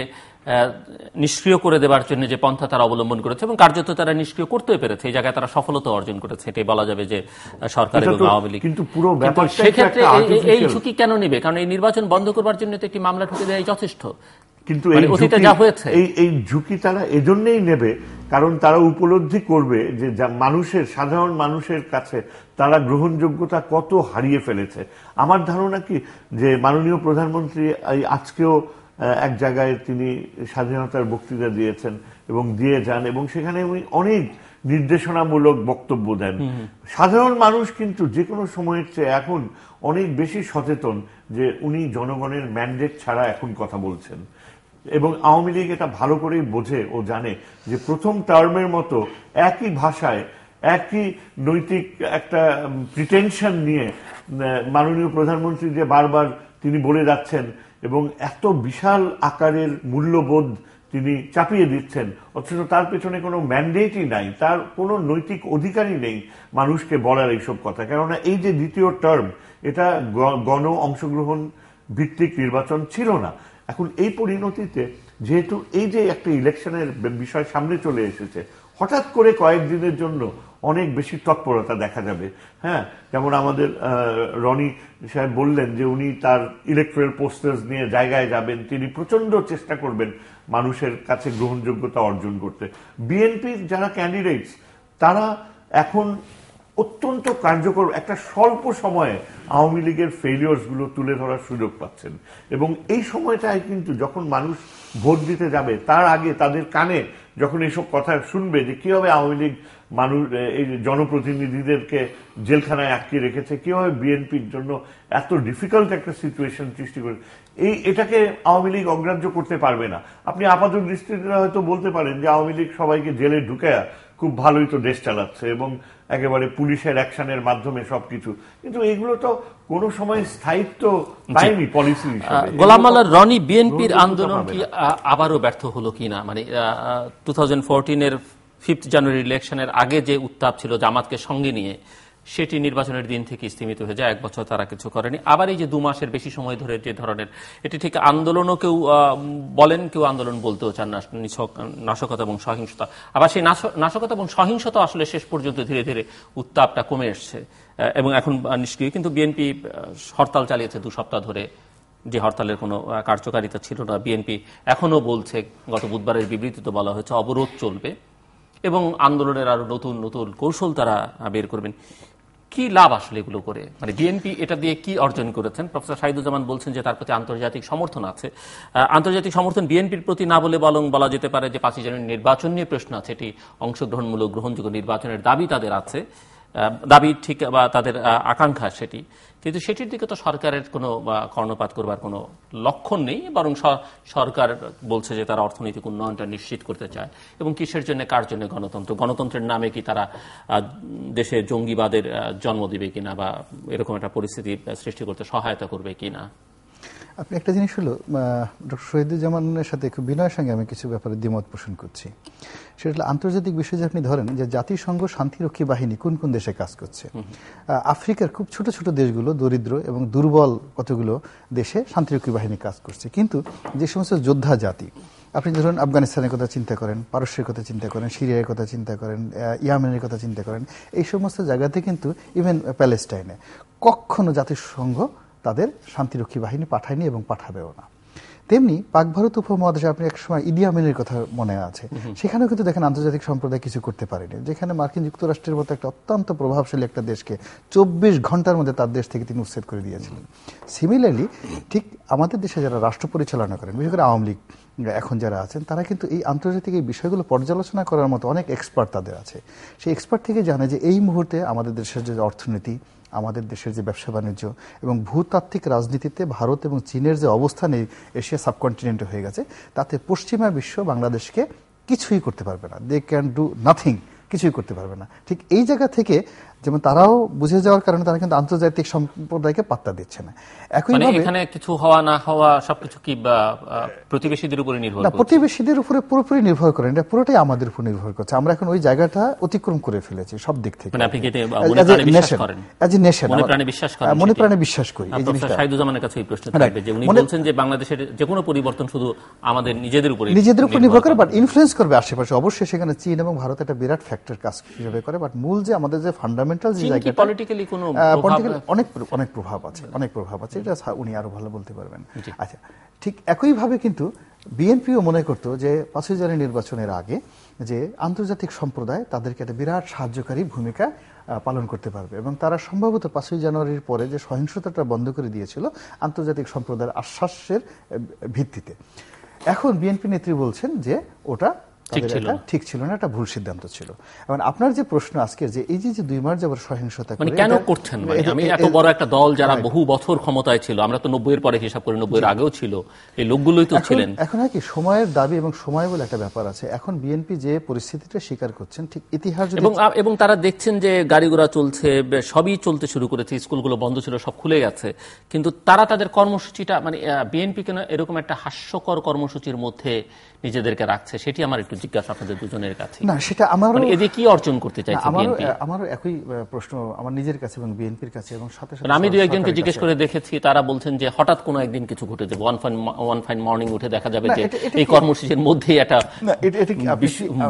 নিষ্ক্রিয় করে দেবার জন্য যে পন্থা তারা অবলম্বন করেছে এবং কার্যত তারা নিষ্ক্রিয় করতে পেরেছে এই জায়গায় তারা সফলতা অর্জন করেছে এটাই বলা যাবে যে সরকার এবং আওয়ামী লীগ কিন্তু পুরো ব্যাপার সেক্ষেত্রে এই ঝুঁকি কেন নেবে কারণ এই নির্বাচন বন্ধ করবার জন্য তো একটি মামলা ঠুকে দেয় যথেষ্ট কিন্তু মানে এই এই ঝুঁকি তারা এজন্যই নেবে কারণ তারা উপলব্ধি করবে যে মানুষের সাধারণ মানুষের কাছে তারা গ্রহণযোগ্যতা কত হারিয়ে ফেলেছে আমার ধারণা কি যে মাননীয় প্রধানমন্ত্রী আজকেও এক জায়গায় তিনি স্বাধীনতার বক্তৃতা দিয়েছেন এবং দিয়ে যান এবং সেখানে উনি অনেক নির্দেশনামূলক বক্তব্য দেন সাধারণ মানুষ কিন্তু যে কোনো সময়ের চেয়ে এখন অনেক বেশি সচেতন যে উনি জনগণের ম্যান্ডেট ছাড়া এখন কথা বলছেন এবং আওয়ামী লীগ এটা ভালো করেই বোঝে ও জানে যে প্রথম টার্মের মতো একই ভাষায় একই নৈতিক একটা প্রিটেনশন নিয়ে মাননীয় প্রধানমন্ত্রী যে বারবার তিনি বলে যাচ্ছেন এবং এত বিশাল আকারের মূল্যবোধ তিনি চাপিয়ে দিচ্ছেন অথচ তার পেছনে কোনো ম্যান্ডেটই নাই তার কোনো নৈতিক অধিকারই নেই মানুষকে বলার এইসব কথা কেননা এই যে দ্বিতীয় টার্ম এটা গণ অংশগ্রহণ ভিত্তিক নির্বাচন ছিল না এখন এই পরিণতিতে যেহেতু এই যে একটা ইলেকশনের বিষয় সামনে চলে এসেছে হঠাৎ করে কয়েকদিনের জন্য অনেক বেশি তৎপরতা দেখা যাবে হ্যাঁ যেমন আমাদের রনি সাহেব বললেন যে উনি তার ইলেকট্রাল পোস্টার্স নিয়ে জায়গায় যাবেন তিনি প্রচণ্ড চেষ্টা করবেন মানুষের কাছে গ্রহণযোগ্যতা অর্জন করতে বিএনপির যারা ক্যান্ডিডেটস তারা এখন অত্যন্ত কার্যকর একটা স্বল্প সময়ে আওয়ামী লীগের ফেলিওর্সগুলো তুলে ধরার সুযোগ পাচ্ছেন এবং এই সময়টায় কিন্তু যখন মানুষ ভোট দিতে যাবে তার আগে তাদের কানে যখন এইসব কথা শুনবে যে কীভাবে আওয়ামী লীগ মানুষ এই জনপ্রতিনিধিদেরকে জেলখানায় আটকে রেখেছে কীভাবে বিএনপির জন্য এত ডিফিকাল্ট একটা সিচুয়েশন সৃষ্টি করে এই এটাকে আওয়ামী লীগ অগ্রাহ্য করতে পারবে না আপনি আপাত দৃষ্টিতে হয়তো বলতে পারেন যে আওয়ামী লীগ সবাইকে জেলে ঢুকে খুব ভালোই তো দেশ চালাচ্ছে এবং একেবারে পুলিশের অ্যাকশনের মাধ্যমে সবকিছু কিন্তু এগুলো তো কোনো সময় স্থায়িত্ব পায়নি পলিসি গোলাম আল্লাহ রনি বিএনপির আন্দোলন কি আবারও ব্যর্থ হলো কিনা মানে টু থাউজেন্ড ফোরটিনের ফিফথ জানুয়ারি ইলেকশনের আগে যে উত্তাপ ছিল জামাতকে সঙ্গে নিয়ে সেটি নির্বাচনের দিন থেকে স্থিমিত হয়ে যায় এক বছর তারা কিছু করেনি আবার এই যে দু মাসের বেশি সময় ধরে যে ধরনের এটি ঠিক আন্দোলনও কেউ বলেন কেউ আন্দোলন বলতেও চান নাশকতা এবং সহিংসতা আবার সেই নাশকতা এবং সহিংসতা আসলে শেষ পর্যন্ত ধীরে ধীরে উত্তাপটা কমে এসছে এবং এখন নিষ্ক্রিয় কিন্তু বিএনপি হরতাল চালিয়েছে দু সপ্তাহ ধরে যে হরতালের কোনো কার্যকারিতা ছিল না বিএনপি এখনও বলছে গত বুধবারের বিবৃতিতে বলা হয়েছে অবরোধ চলবে এবং আন্দোলনের আরো নতুন নতুন কৌশল তারা বের করবেন কি লাভ আসলে এগুলো করে মানে বিএনপি এটা দিয়ে কি অর্জন করেছেন প্রফেসর সাহিদুজ্জামান বলছেন যে তার প্রতি আন্তর্জাতিক সমর্থন আছে আন্তর্জাতিক সমর্থন বিএনপির প্রতি না বলে বলং বলা যেতে পারে যে পাঁচই জানুয়ারি নির্বাচন নিয়ে প্রশ্ন আছে এটি অংশগ্রহণমূলক গ্রহণযোগ্য নির্বাচনের দাবি তাদের আছে দাবি ঠিক বা তাদের আকাঙ্ক্ষা সেটি কিন্তু সেটির দিকে তো সরকারের কোনো কর্ণপাত করবার কোনো লক্ষণ নেই বরং সরকার বলছে যে তারা অর্থনৈতিক উন্নয়নটা নিশ্চিত করতে চায় এবং কিসের জন্য কার জন্য গণতন্ত্র গণতন্ত্রের নামে কি তারা দেশে জঙ্গিবাদের জন্ম দিবে কিনা বা এরকম একটা পরিস্থিতি সৃষ্টি করতে সহায়তা করবে কিনা আপনি একটা জিনিস হলো ডক্টর শহীদুজ্জামানের সাথে খুব বিনয়ের সঙ্গে আমি কিছু ব্যাপারে দ্বিমত পোষণ করছি সেটা হলো আন্তর্জাতিক যে আপনি ধরেন যে জাতিসংঘ শান্তিরক্ষী বাহিনী কোন কোন দেশে কাজ করছে আফ্রিকার খুব ছোট ছোট দেশগুলো দরিদ্র এবং দুর্বল কতগুলো দেশে শান্তিরক্ষী বাহিনী কাজ করছে কিন্তু যে সমস্ত যোদ্ধা জাতি আপনি ধরুন আফগানিস্তানের কথা চিন্তা করেন পারস্যের কথা চিন্তা করেন সিরিয়ার কথা চিন্তা করেন ইয়ামেনের কথা চিন্তা করেন এই সমস্ত জায়গাতে কিন্তু ইভেন প্যালেস্টাইনে কখনো জাতিসংঘ তাদের শান্তিরক্ষী বাহিনী পাঠায়নি এবং পাঠাবেও না তেমনি পাক ভারত উপমহাদেশে আপনি একসময় ইদি আমিনের কথা মনে আছে সেখানেও কিন্তু দেখেন আন্তর্জাতিক সম্প্রদায় কিছু করতে পারেনি যেখানে মার্কিন যুক্তরাষ্ট্রের মতো একটা অত্যন্ত প্রভাবশালী একটা দেশকে চব্বিশ ঘন্টার মধ্যে তার দেশ থেকে তিনি উচ্ছেদ করে দিয়েছিলেন সিমিলারলি ঠিক আমাদের দেশে যারা রাষ্ট্র পরিচালনা করেন বিশেষ করে আওয়ামী লীগ এখন যারা আছেন তারা কিন্তু এই আন্তর্জাতিক এই বিষয়গুলো পর্যালোচনা করার মতো অনেক এক্সপার্ট তাদের আছে সেই এক্সপার্ট থেকে জানে যে এই মুহূর্তে আমাদের দেশের যে অর্থনীতি আমাদের দেশের যে ব্যবসা বাণিজ্য এবং ভূতাত্ত্বিক রাজনীতিতে ভারত এবং চীনের যে অবস্থান এশিয়া সাবকন্টিনেন্টে হয়ে গেছে তাতে পশ্চিমা বিশ্ব বাংলাদেশকে কিছুই করতে পারবে না দে ক্যান ডু নাথিং কিছুই করতে পারবে না ঠিক এই জায়গা থেকে যেমন তারাও বুঝে যাওয়ার কারণে তারা কিন্তু আন্তর্জাতিক সম্প্রদায়কে পাত্তা দিচ্ছে না একই মানে এখানে কিছু হওয়া না হওয়া সবকিছু কি প্রতিবেশীদের উপরে নির্ভর না প্রতিবেশীদের উপরে পুরোপুরি নির্ভর করেন এটা পুরোটাই আমাদের উপর নির্ভর করছে আমরা এখন ওই জায়গাটা অতিক্রম করে ফেলেছি সব দিক থেকে মানে আপনি মনে প্রাণে নেশন মনে প্রাণে বিশ্বাস করেন হ্যাঁ, মনে প্রাণে বিশ্বাস করি এই জিনিসটা কাছে এই প্রশ্ন থাকবে যে উনি বলছেন যে বাংলাদেশের যে কোনো পরিবর্তন শুধু আমাদের নিজেদের উপরে নিজেদের উপর নির্ভর করে বাট ইনফ্লুয়েন্স করবে আশেপাশে অবশ্যই সেখানে চীন এবং ভারত একটা বিরাট ফ্যাক্টর কাজ হিসেবে করে বাট মূল যে আমাদের যে ফান্ডা ফান্ডামেন্টাল যে জায়গাটা পলিটিক্যালি কোনো অনেক অনেক প্রভাব আছে অনেক প্রভাব আছে এটা উনি আরো ভালো বলতে পারবেন আচ্ছা ঠিক একইভাবে কিন্তু বিএনপিও মনে করতো যে পাঁচই নির্বাচনের আগে যে আন্তর্জাতিক সম্প্রদায় তাদেরকে একটা বিরাট সাহায্যকারী ভূমিকা পালন করতে পারবে এবং তারা সম্ভবত পাঁচই জানুয়ারির পরে যে সহিংসতাটা বন্ধ করে দিয়েছিল আন্তর্জাতিক সম্প্রদায়ের আশ্বাসের ভিত্তিতে এখন বিএনপি নেত্রী বলছেন যে ওটা ঠিক ছিল না এটা ভুল সিদ্ধান্ত ছিল এবং আপনার যে প্রশ্ন আজকে যে এই যে দুই মাস যাবার সহিংসতা মানে কেন করছেন মানে? আমি এত বড় একটা দল যারা বহু বছর ক্ষমতায় ছিল আমরা তো নব্বই এর পরে হিসাব করি নব্বই এর আগেও ছিল এই লোকগুলোই তো ছিলেন এখন কি সময়ের দাবি এবং সময় বলে একটা ব্যাপার আছে এখন বিএনপি যে পরিস্থিতিটা স্বীকার করছেন ঠিক ইতিহাস এবং এবং তারা দেখছেন যে গাড়ি ঘোড়া চলছে সবই চলতে শুরু করেছে স্কুলগুলো বন্ধ ছিল সব খুলে গেছে কিন্তু তারা তাদের কর্মসূচিটা মানে বিএনপি কেন এরকম একটা হাস্যকর কর্মসূচির মধ্যে নিজেদেরকে রাখছে সেটি আমার একটু জিজ্ঞাসা আপনাদের দুজনের কাছে না সেটা আমার মানে এদের কি অর্জন করতে চাই বিএনপি আমার একই প্রশ্ন আমার নিজের কাছে এবং বিএনপির কাছে এবং সাথে সাথে মানে আমি দুই একজনকে জিজ্ঞেস করে দেখেছি তারা বলছেন যে হঠাৎ কোনো একদিন কিছু ঘটে যাবে one fine one fine morning উঠে দেখা যাবে যে এই কর্মসূচির মধ্যে একটা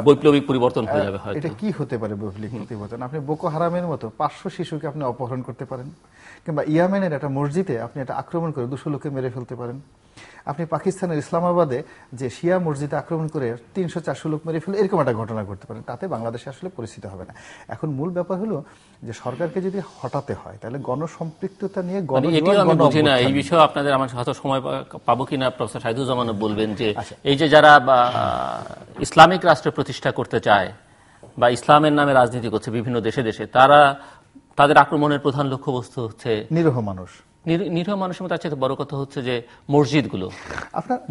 বৈপ্লবিক পরিবর্তন হয়ে যাবে হয়তো এটা কি হতে পারে বৈপ্লবিক পরিবর্তন আপনি বোকো হারামের মতো পাঁচশো শিশুকে আপনি অপহরণ করতে পারেন কিংবা ইয়ামেনের একটা মসজিদে আপনি একটা আক্রমণ করে দুশো লোকে মেরে ফেলতে পারেন আপনি পাকিস্তানের ইসলামাবাদে যে শিয়া মসজিদে আক্রমণ করে তিনশো চারশো লোক মেরে ফেলে এরকম একটা ঘটনা ঘটতে পারে তাতে বাংলাদেশে আসলে পরিচিত হবে না এখন মূল ব্যাপার হলো যে সরকারকে যদি হটাতে হয় তাহলে গণসম্পৃক্ততা নিয়ে মানে না এই বিষয়ে আপনাদের আমার হয়তো সময় পাবো কিনা প্রফেসর সাইদুজ্জামান বলবেন যে আচ্ছা। এই যে যারা ইসলামিক রাষ্ট্র প্রতিষ্ঠা করতে চায় বা ইসলামের নামে রাজনীতি করছে বিভিন্ন দেশে দেশে তারা তাদের আক্রমণের প্রধান লক্ষ্যবস্তু হচ্ছে নিরহ মানুষ নিরীহ মানুষের মতো আছে বড় কথা হচ্ছে যে মসজিদগুলো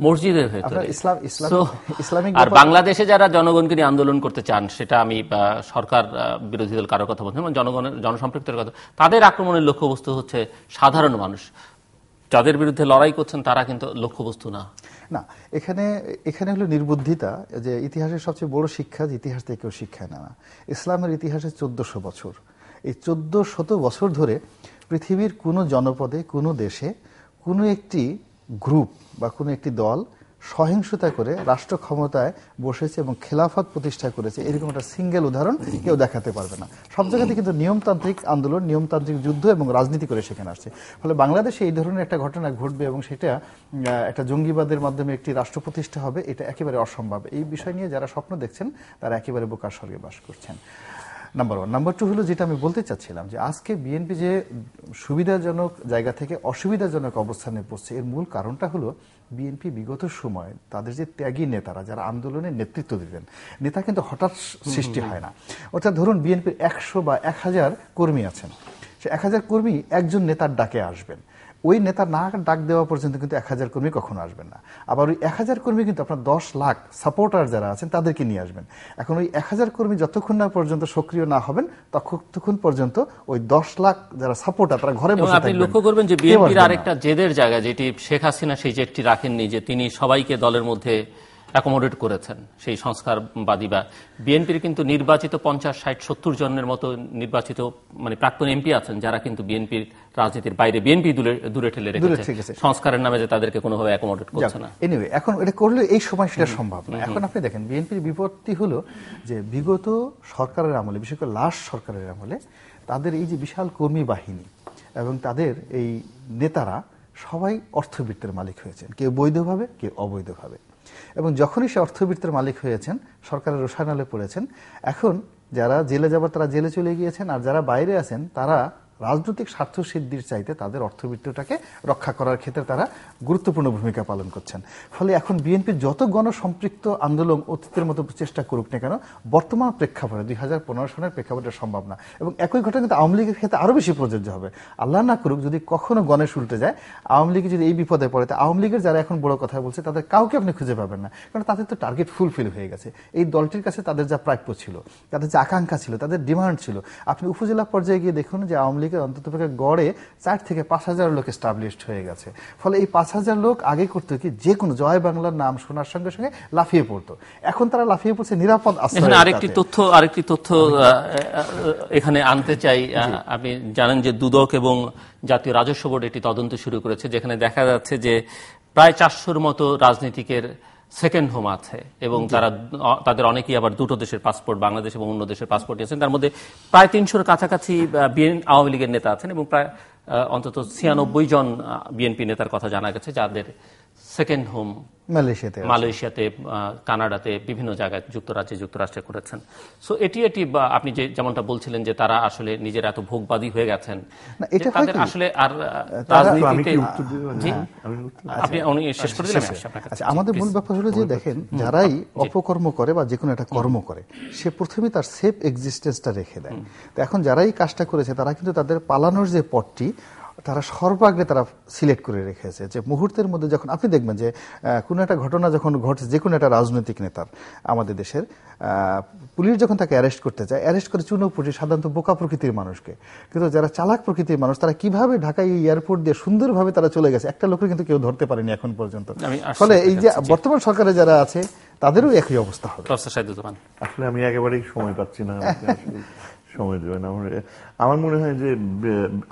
মসজিদের ইসলাম আর বাংলাদেশে যারা জনগণকে নিয়ে আন্দোলন করতে চান সেটা আমি সরকার বিরোধী দল কারোর কথা বলছি জনগণের জনসম্পৃক্তের কথা তাদের আক্রমণের লক্ষ্যবস্তু হচ্ছে সাধারণ মানুষ যাদের বিরুদ্ধে লড়াই করছেন তারা কিন্তু লক্ষ্যবস্তু না না এখানে এখানে হলো নির্বুদ্ধিতা যে ইতিহাসের সবচেয়ে বড় শিক্ষা যে ইতিহাস থেকে কেউ শিক্ষা নেওয়া ইসলামের ইতিহাসে চোদ্দশো বছর এই চোদ্দ শত বছর ধরে পৃথিবীর কোনো জনপদে কোনো দেশে কোনো একটি গ্রুপ বা কোনো একটি দল সহিংসতা করে রাষ্ট্র ক্ষমতায় বসেছে এবং খেলাফত প্রতিষ্ঠা করেছে এরকম একটা সিঙ্গেল উদাহরণ কেউ দেখাতে পারবে না সব জায়গাতে কিন্তু নিয়মতান্ত্রিক আন্দোলন নিয়মতান্ত্রিক যুদ্ধ এবং রাজনীতি করে সেখানে আসছে ফলে বাংলাদেশে এই ধরনের একটা ঘটনা ঘটবে এবং সেটা একটা জঙ্গিবাদের মাধ্যমে একটি রাষ্ট্র প্রতিষ্ঠা হবে এটা একেবারে অসম্ভব এই বিষয় নিয়ে যারা স্বপ্ন দেখছেন তারা একেবারে বোকার স্বর্গে বাস করছেন নাম্বার ওয়ান নাম্বার টু হলো যেটা আমি বলতে চাচ্ছিলাম যে আজকে বিএনপি যে সুবিধাজনক জায়গা থেকে অসুবিধাজনক অবস্থানে পড়ছে এর মূল কারণটা হলো বিএনপি বিগত সময় তাদের যে ত্যাগী নেতারা যারা আন্দোলনে নেতৃত্ব দিতেন নেতা কিন্তু হঠাৎ সৃষ্টি হয় না অর্থাৎ ধরুন বিএনপির একশো বা এক হাজার কর্মী আছেন সে এক হাজার কর্মী একজন নেতার ডাকে আসবেন ওই নেতা না ডাক দেওয়া পর্যন্ত কিন্তু এক হাজার কর্মী কখনো আসবেন না আবার ওই এক হাজার কর্মী কিন্তু আপনার দশ লাখ সাপোর্টার যারা আছেন তাদেরকে নিয়ে আসবেন এখন ওই এক হাজার কর্মী যতক্ষণ না পর্যন্ত সক্রিয় না হবেন ততক্ষণ পর্যন্ত ওই দশ লাখ যারা সাপোর্ট আপনার ঘরে বসে আপনি লক্ষ্য করবেন যে বিএনপির আরেকটা জেদের জায়গা যেটি শেখ হাসিনা সেই জেদটি রাখেননি যে তিনি সবাইকে দলের মধ্যে অ্যাকোমোডেট করেছেন সেই সংস্কারবাদী বা বিএনপির কিন্তু নির্বাচিত পঞ্চাশ ষাট সত্তর জনের মতো নির্বাচিত মানে প্রাক্তন এমপি আছেন যারা কিন্তু বিএনপির রাজনীতির বাইরে বিএনপি দূরে দূরে ঠেলে রেখেছে সংস্কারের নামে যে তাদেরকে কোনোভাবে অ্যাকোমোডেট করছে না এনিওয়ে এখন এটা করলে এই সময় সেটা সম্ভব না এখন আপনি দেখেন বিএনপির বিপত্তি হলো যে বিগত সরকারের আমলে বিশেষ করে লাস্ট সরকারের আমলে তাদের এই যে বিশাল কর্মী বাহিনী এবং তাদের এই নেতারা সবাই অর্থবিত্তের মালিক হয়েছেন কেউ বৈধভাবে কেউ অবৈধভাবে এবং যখনই সে অর্থবিত্তের মালিক হয়েছেন সরকারের রসায়নালে পড়েছেন এখন যারা জেলে যাবার তারা জেলে চলে গিয়েছেন আর যারা বাইরে আছেন তারা রাজনৈতিক স্বার্থ সিদ্ধির চাইতে তাদের অর্থবৃত্তটাকে রক্ষা করার ক্ষেত্রে তারা গুরুত্বপূর্ণ ভূমিকা পালন করছেন ফলে এখন বিএনপি যত গণসম্পৃক্ত আন্দোলন অতীতের মতো চেষ্টা করুক না কেন বর্তমান প্রেক্ষাপটে দুই হাজার পনেরো সনের প্রেক্ষাপটে সম্ভব না এবং একই ঘটনা কিন্তু আওয়ামী লীগের ক্ষেত্রে আরও বেশি প্রযোজ্য হবে আল্লাহ না করুক যদি কখনো গণেশ উল্টে যায় আওয়ামী লীগ যদি এই বিপদে পড়ে আওয়ামী লীগের যারা এখন বড় কথা বলছে তাদের কাউকে আপনি খুঁজে পাবেন না কারণ তাদের তো টার্গেট ফুলফিল হয়ে গেছে এই দলটির কাছে তাদের যা প্রাপ্য ছিল তাদের যা আকাঙ্ক্ষা ছিল তাদের ডিমান্ড ছিল আপনি উপজেলা পর্যায়ে গিয়ে দেখুন যে আওয়ামী মালিকের অন্ততপক্ষে গড়ে চার থেকে পাঁচ হাজার লোক এস্টাবলিশড হয়ে গেছে ফলে এই পাঁচ হাজার লোক আগে করতো কি যে কোনো জয় বাংলার নাম শোনার সঙ্গে সঙ্গে লাফিয়ে পড়তো এখন তারা লাফিয়ে পড়ছে নিরাপদ আশ্রয় আরেকটি তথ্য আরেকটি তথ্য এখানে আনতে চাই আপনি জানেন যে দুদক এবং জাতীয় রাজস্ব বোর্ড এটি তদন্ত শুরু করেছে যেখানে দেখা যাচ্ছে যে প্রায় চারশোর মতো রাজনীতিকের সেকেন্ড হোম আছে এবং তারা তাদের অনেকেই আবার দুটো দেশের পাসপোর্ট বাংলাদেশ এবং অন্য দেশের পাসপোর্ট আছেন তার মধ্যে প্রায় তিনশোর কাছাকাছি বিএন আওয়ামী লীগের নেতা আছেন এবং প্রায় অন্তত ছিয়ানব্বই জন বিএনপি নেতার কথা জানা গেছে যাদের সেকেন্ড হোম মালয়েশিয়াতে মালয়েশিয়াতে কানাডাতে বিভিন্ন জায়গায় যুক্তরাজ্যে যুক্তরাষ্ট্রে করেছেন সো এটি এটি বা আপনি যে যেমনটা বলছিলেন যে তারা আসলে নিজেরা এত ভোগবাদী হয়ে গেছেন তাদের আসলে আর রাজনীতিতে হ্যাঁ, আপনি উনি শেষ করে দিলেন আচ্ছা আমাদের মূল ব্যাপার হলো যে দেখেন যারাই অপকর্ম করে বা যে কোনো একটা কর্ম করে সে প্রথমে তার সেফ এক্সিস্টেন্সটা রেখে দেয় তো এখন যারাই কাজটা করেছে তারা কিন্তু তাদের পালানোর যে পথটি তারা সর্বাগ্রে তারা সিলেক্ট করে রেখেছে যে মুহূর্তের মধ্যে যখন আপনি দেখবেন যে কোনো একটা ঘটনা যখন ঘটছে যে কোনো একটা রাজনৈতিক নেতার আমাদের দেশের পুলিশ যখন তাকে অ্যারেস্ট করতে চায় অ্যারেস্ট করে পুটি সাধারণত বোকা প্রকৃতির মানুষকে কিন্তু যারা চালাক প্রকৃতির মানুষ তারা কিভাবে ঢাকায় এই এয়ারপোর্ট দিয়ে সুন্দরভাবে তারা চলে গেছে একটা লোকের কিন্তু কেউ ধরতে পারেনি এখন পর্যন্ত ফলে এই যে বর্তমান সরকারে যারা আছে তাদেরও একই অবস্থা হবে আমি একেবারেই সময় পাচ্ছি না সময় দেবেন আমার আমার মনে হয় যে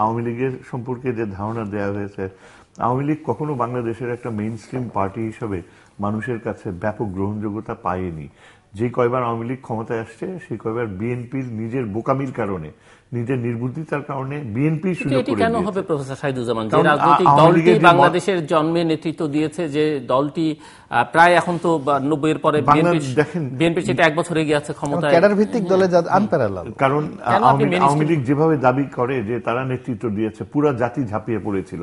আওয়ামী লীগের সম্পর্কে যে ধারণা দেয়া হয়েছে আওয়ামী লীগ কখনো বাংলাদেশের একটা মেইন স্ট্রিম পার্টি হিসেবে মানুষের কাছে ব্যাপক গ্রহণযোগ্যতা পায়নি যে কয়বার আওয়ামী লীগ ক্ষমতায় আসছে সেই কয়বার বিএনপির নিজের বোকামির কারণে নিজের নির্বুদ্ধিতার কারণে বিএনপি কেন হবে প্রফেসর সাইদুজ্জামান যে রাজনৈতিক দলটি বাংলাদেশের জন্মে নেতৃত্ব দিয়েছে যে দলটি প্রায় এখন তো নব্বই এর পরে বিএনপি সেটা এক বছর এগিয়ে আছে ক্ষমতা ক্যাডার ভিত্তিক দলে আনপ্যারালাল কারণ আওয়ামী লীগ যেভাবে দাবি করে যে তারা নেতৃত্ব দিয়েছে পুরো জাতি ঝাঁপিয়ে পড়েছিল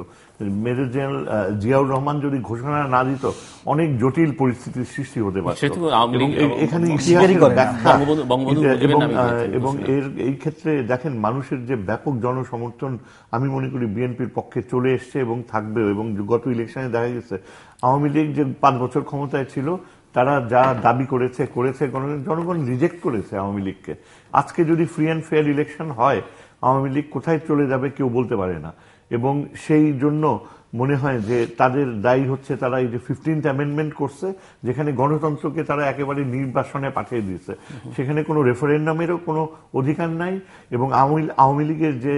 মেজর জেনারেল জিয়াউর রহমান যদি ঘোষণা না দিত অনেক জটিল পরিস্থিতির সৃষ্টি হতে পারত এখানে এবং এর এই ক্ষেত্রে দেখেন মানুষের যে ব্যাপক জনসমর্থন আমি মনে করি বিএনপির পক্ষে চলে এসছে এবং থাকবে এবং গত ইলেকশনে দেখা গেছে আওয়ামী লীগ যে পাঁচ বছর ক্ষমতায় ছিল তারা যা দাবি করেছে করেছে জনগণ রিজেক্ট করেছে আওয়ামী লীগকে আজকে যদি ফ্রি অ্যান্ড ফেয়ার ইলেকশন হয় আওয়ামী লীগ কোথায় চলে যাবে কেউ বলতে পারে না এবং সেই জন্য মনে হয় যে তাদের দায়ী হচ্ছে তারা এই যে ফিফটিন্থ অ্যামেন্ডমেন্ট করছে যেখানে গণতন্ত্রকে তারা একেবারে নির্বাসনে পাঠিয়ে দিয়েছে সেখানে কোনো রেফারেন্ডামেরও কোনো অধিকার নাই এবং আওয়ামী আওয়ামী লীগের যে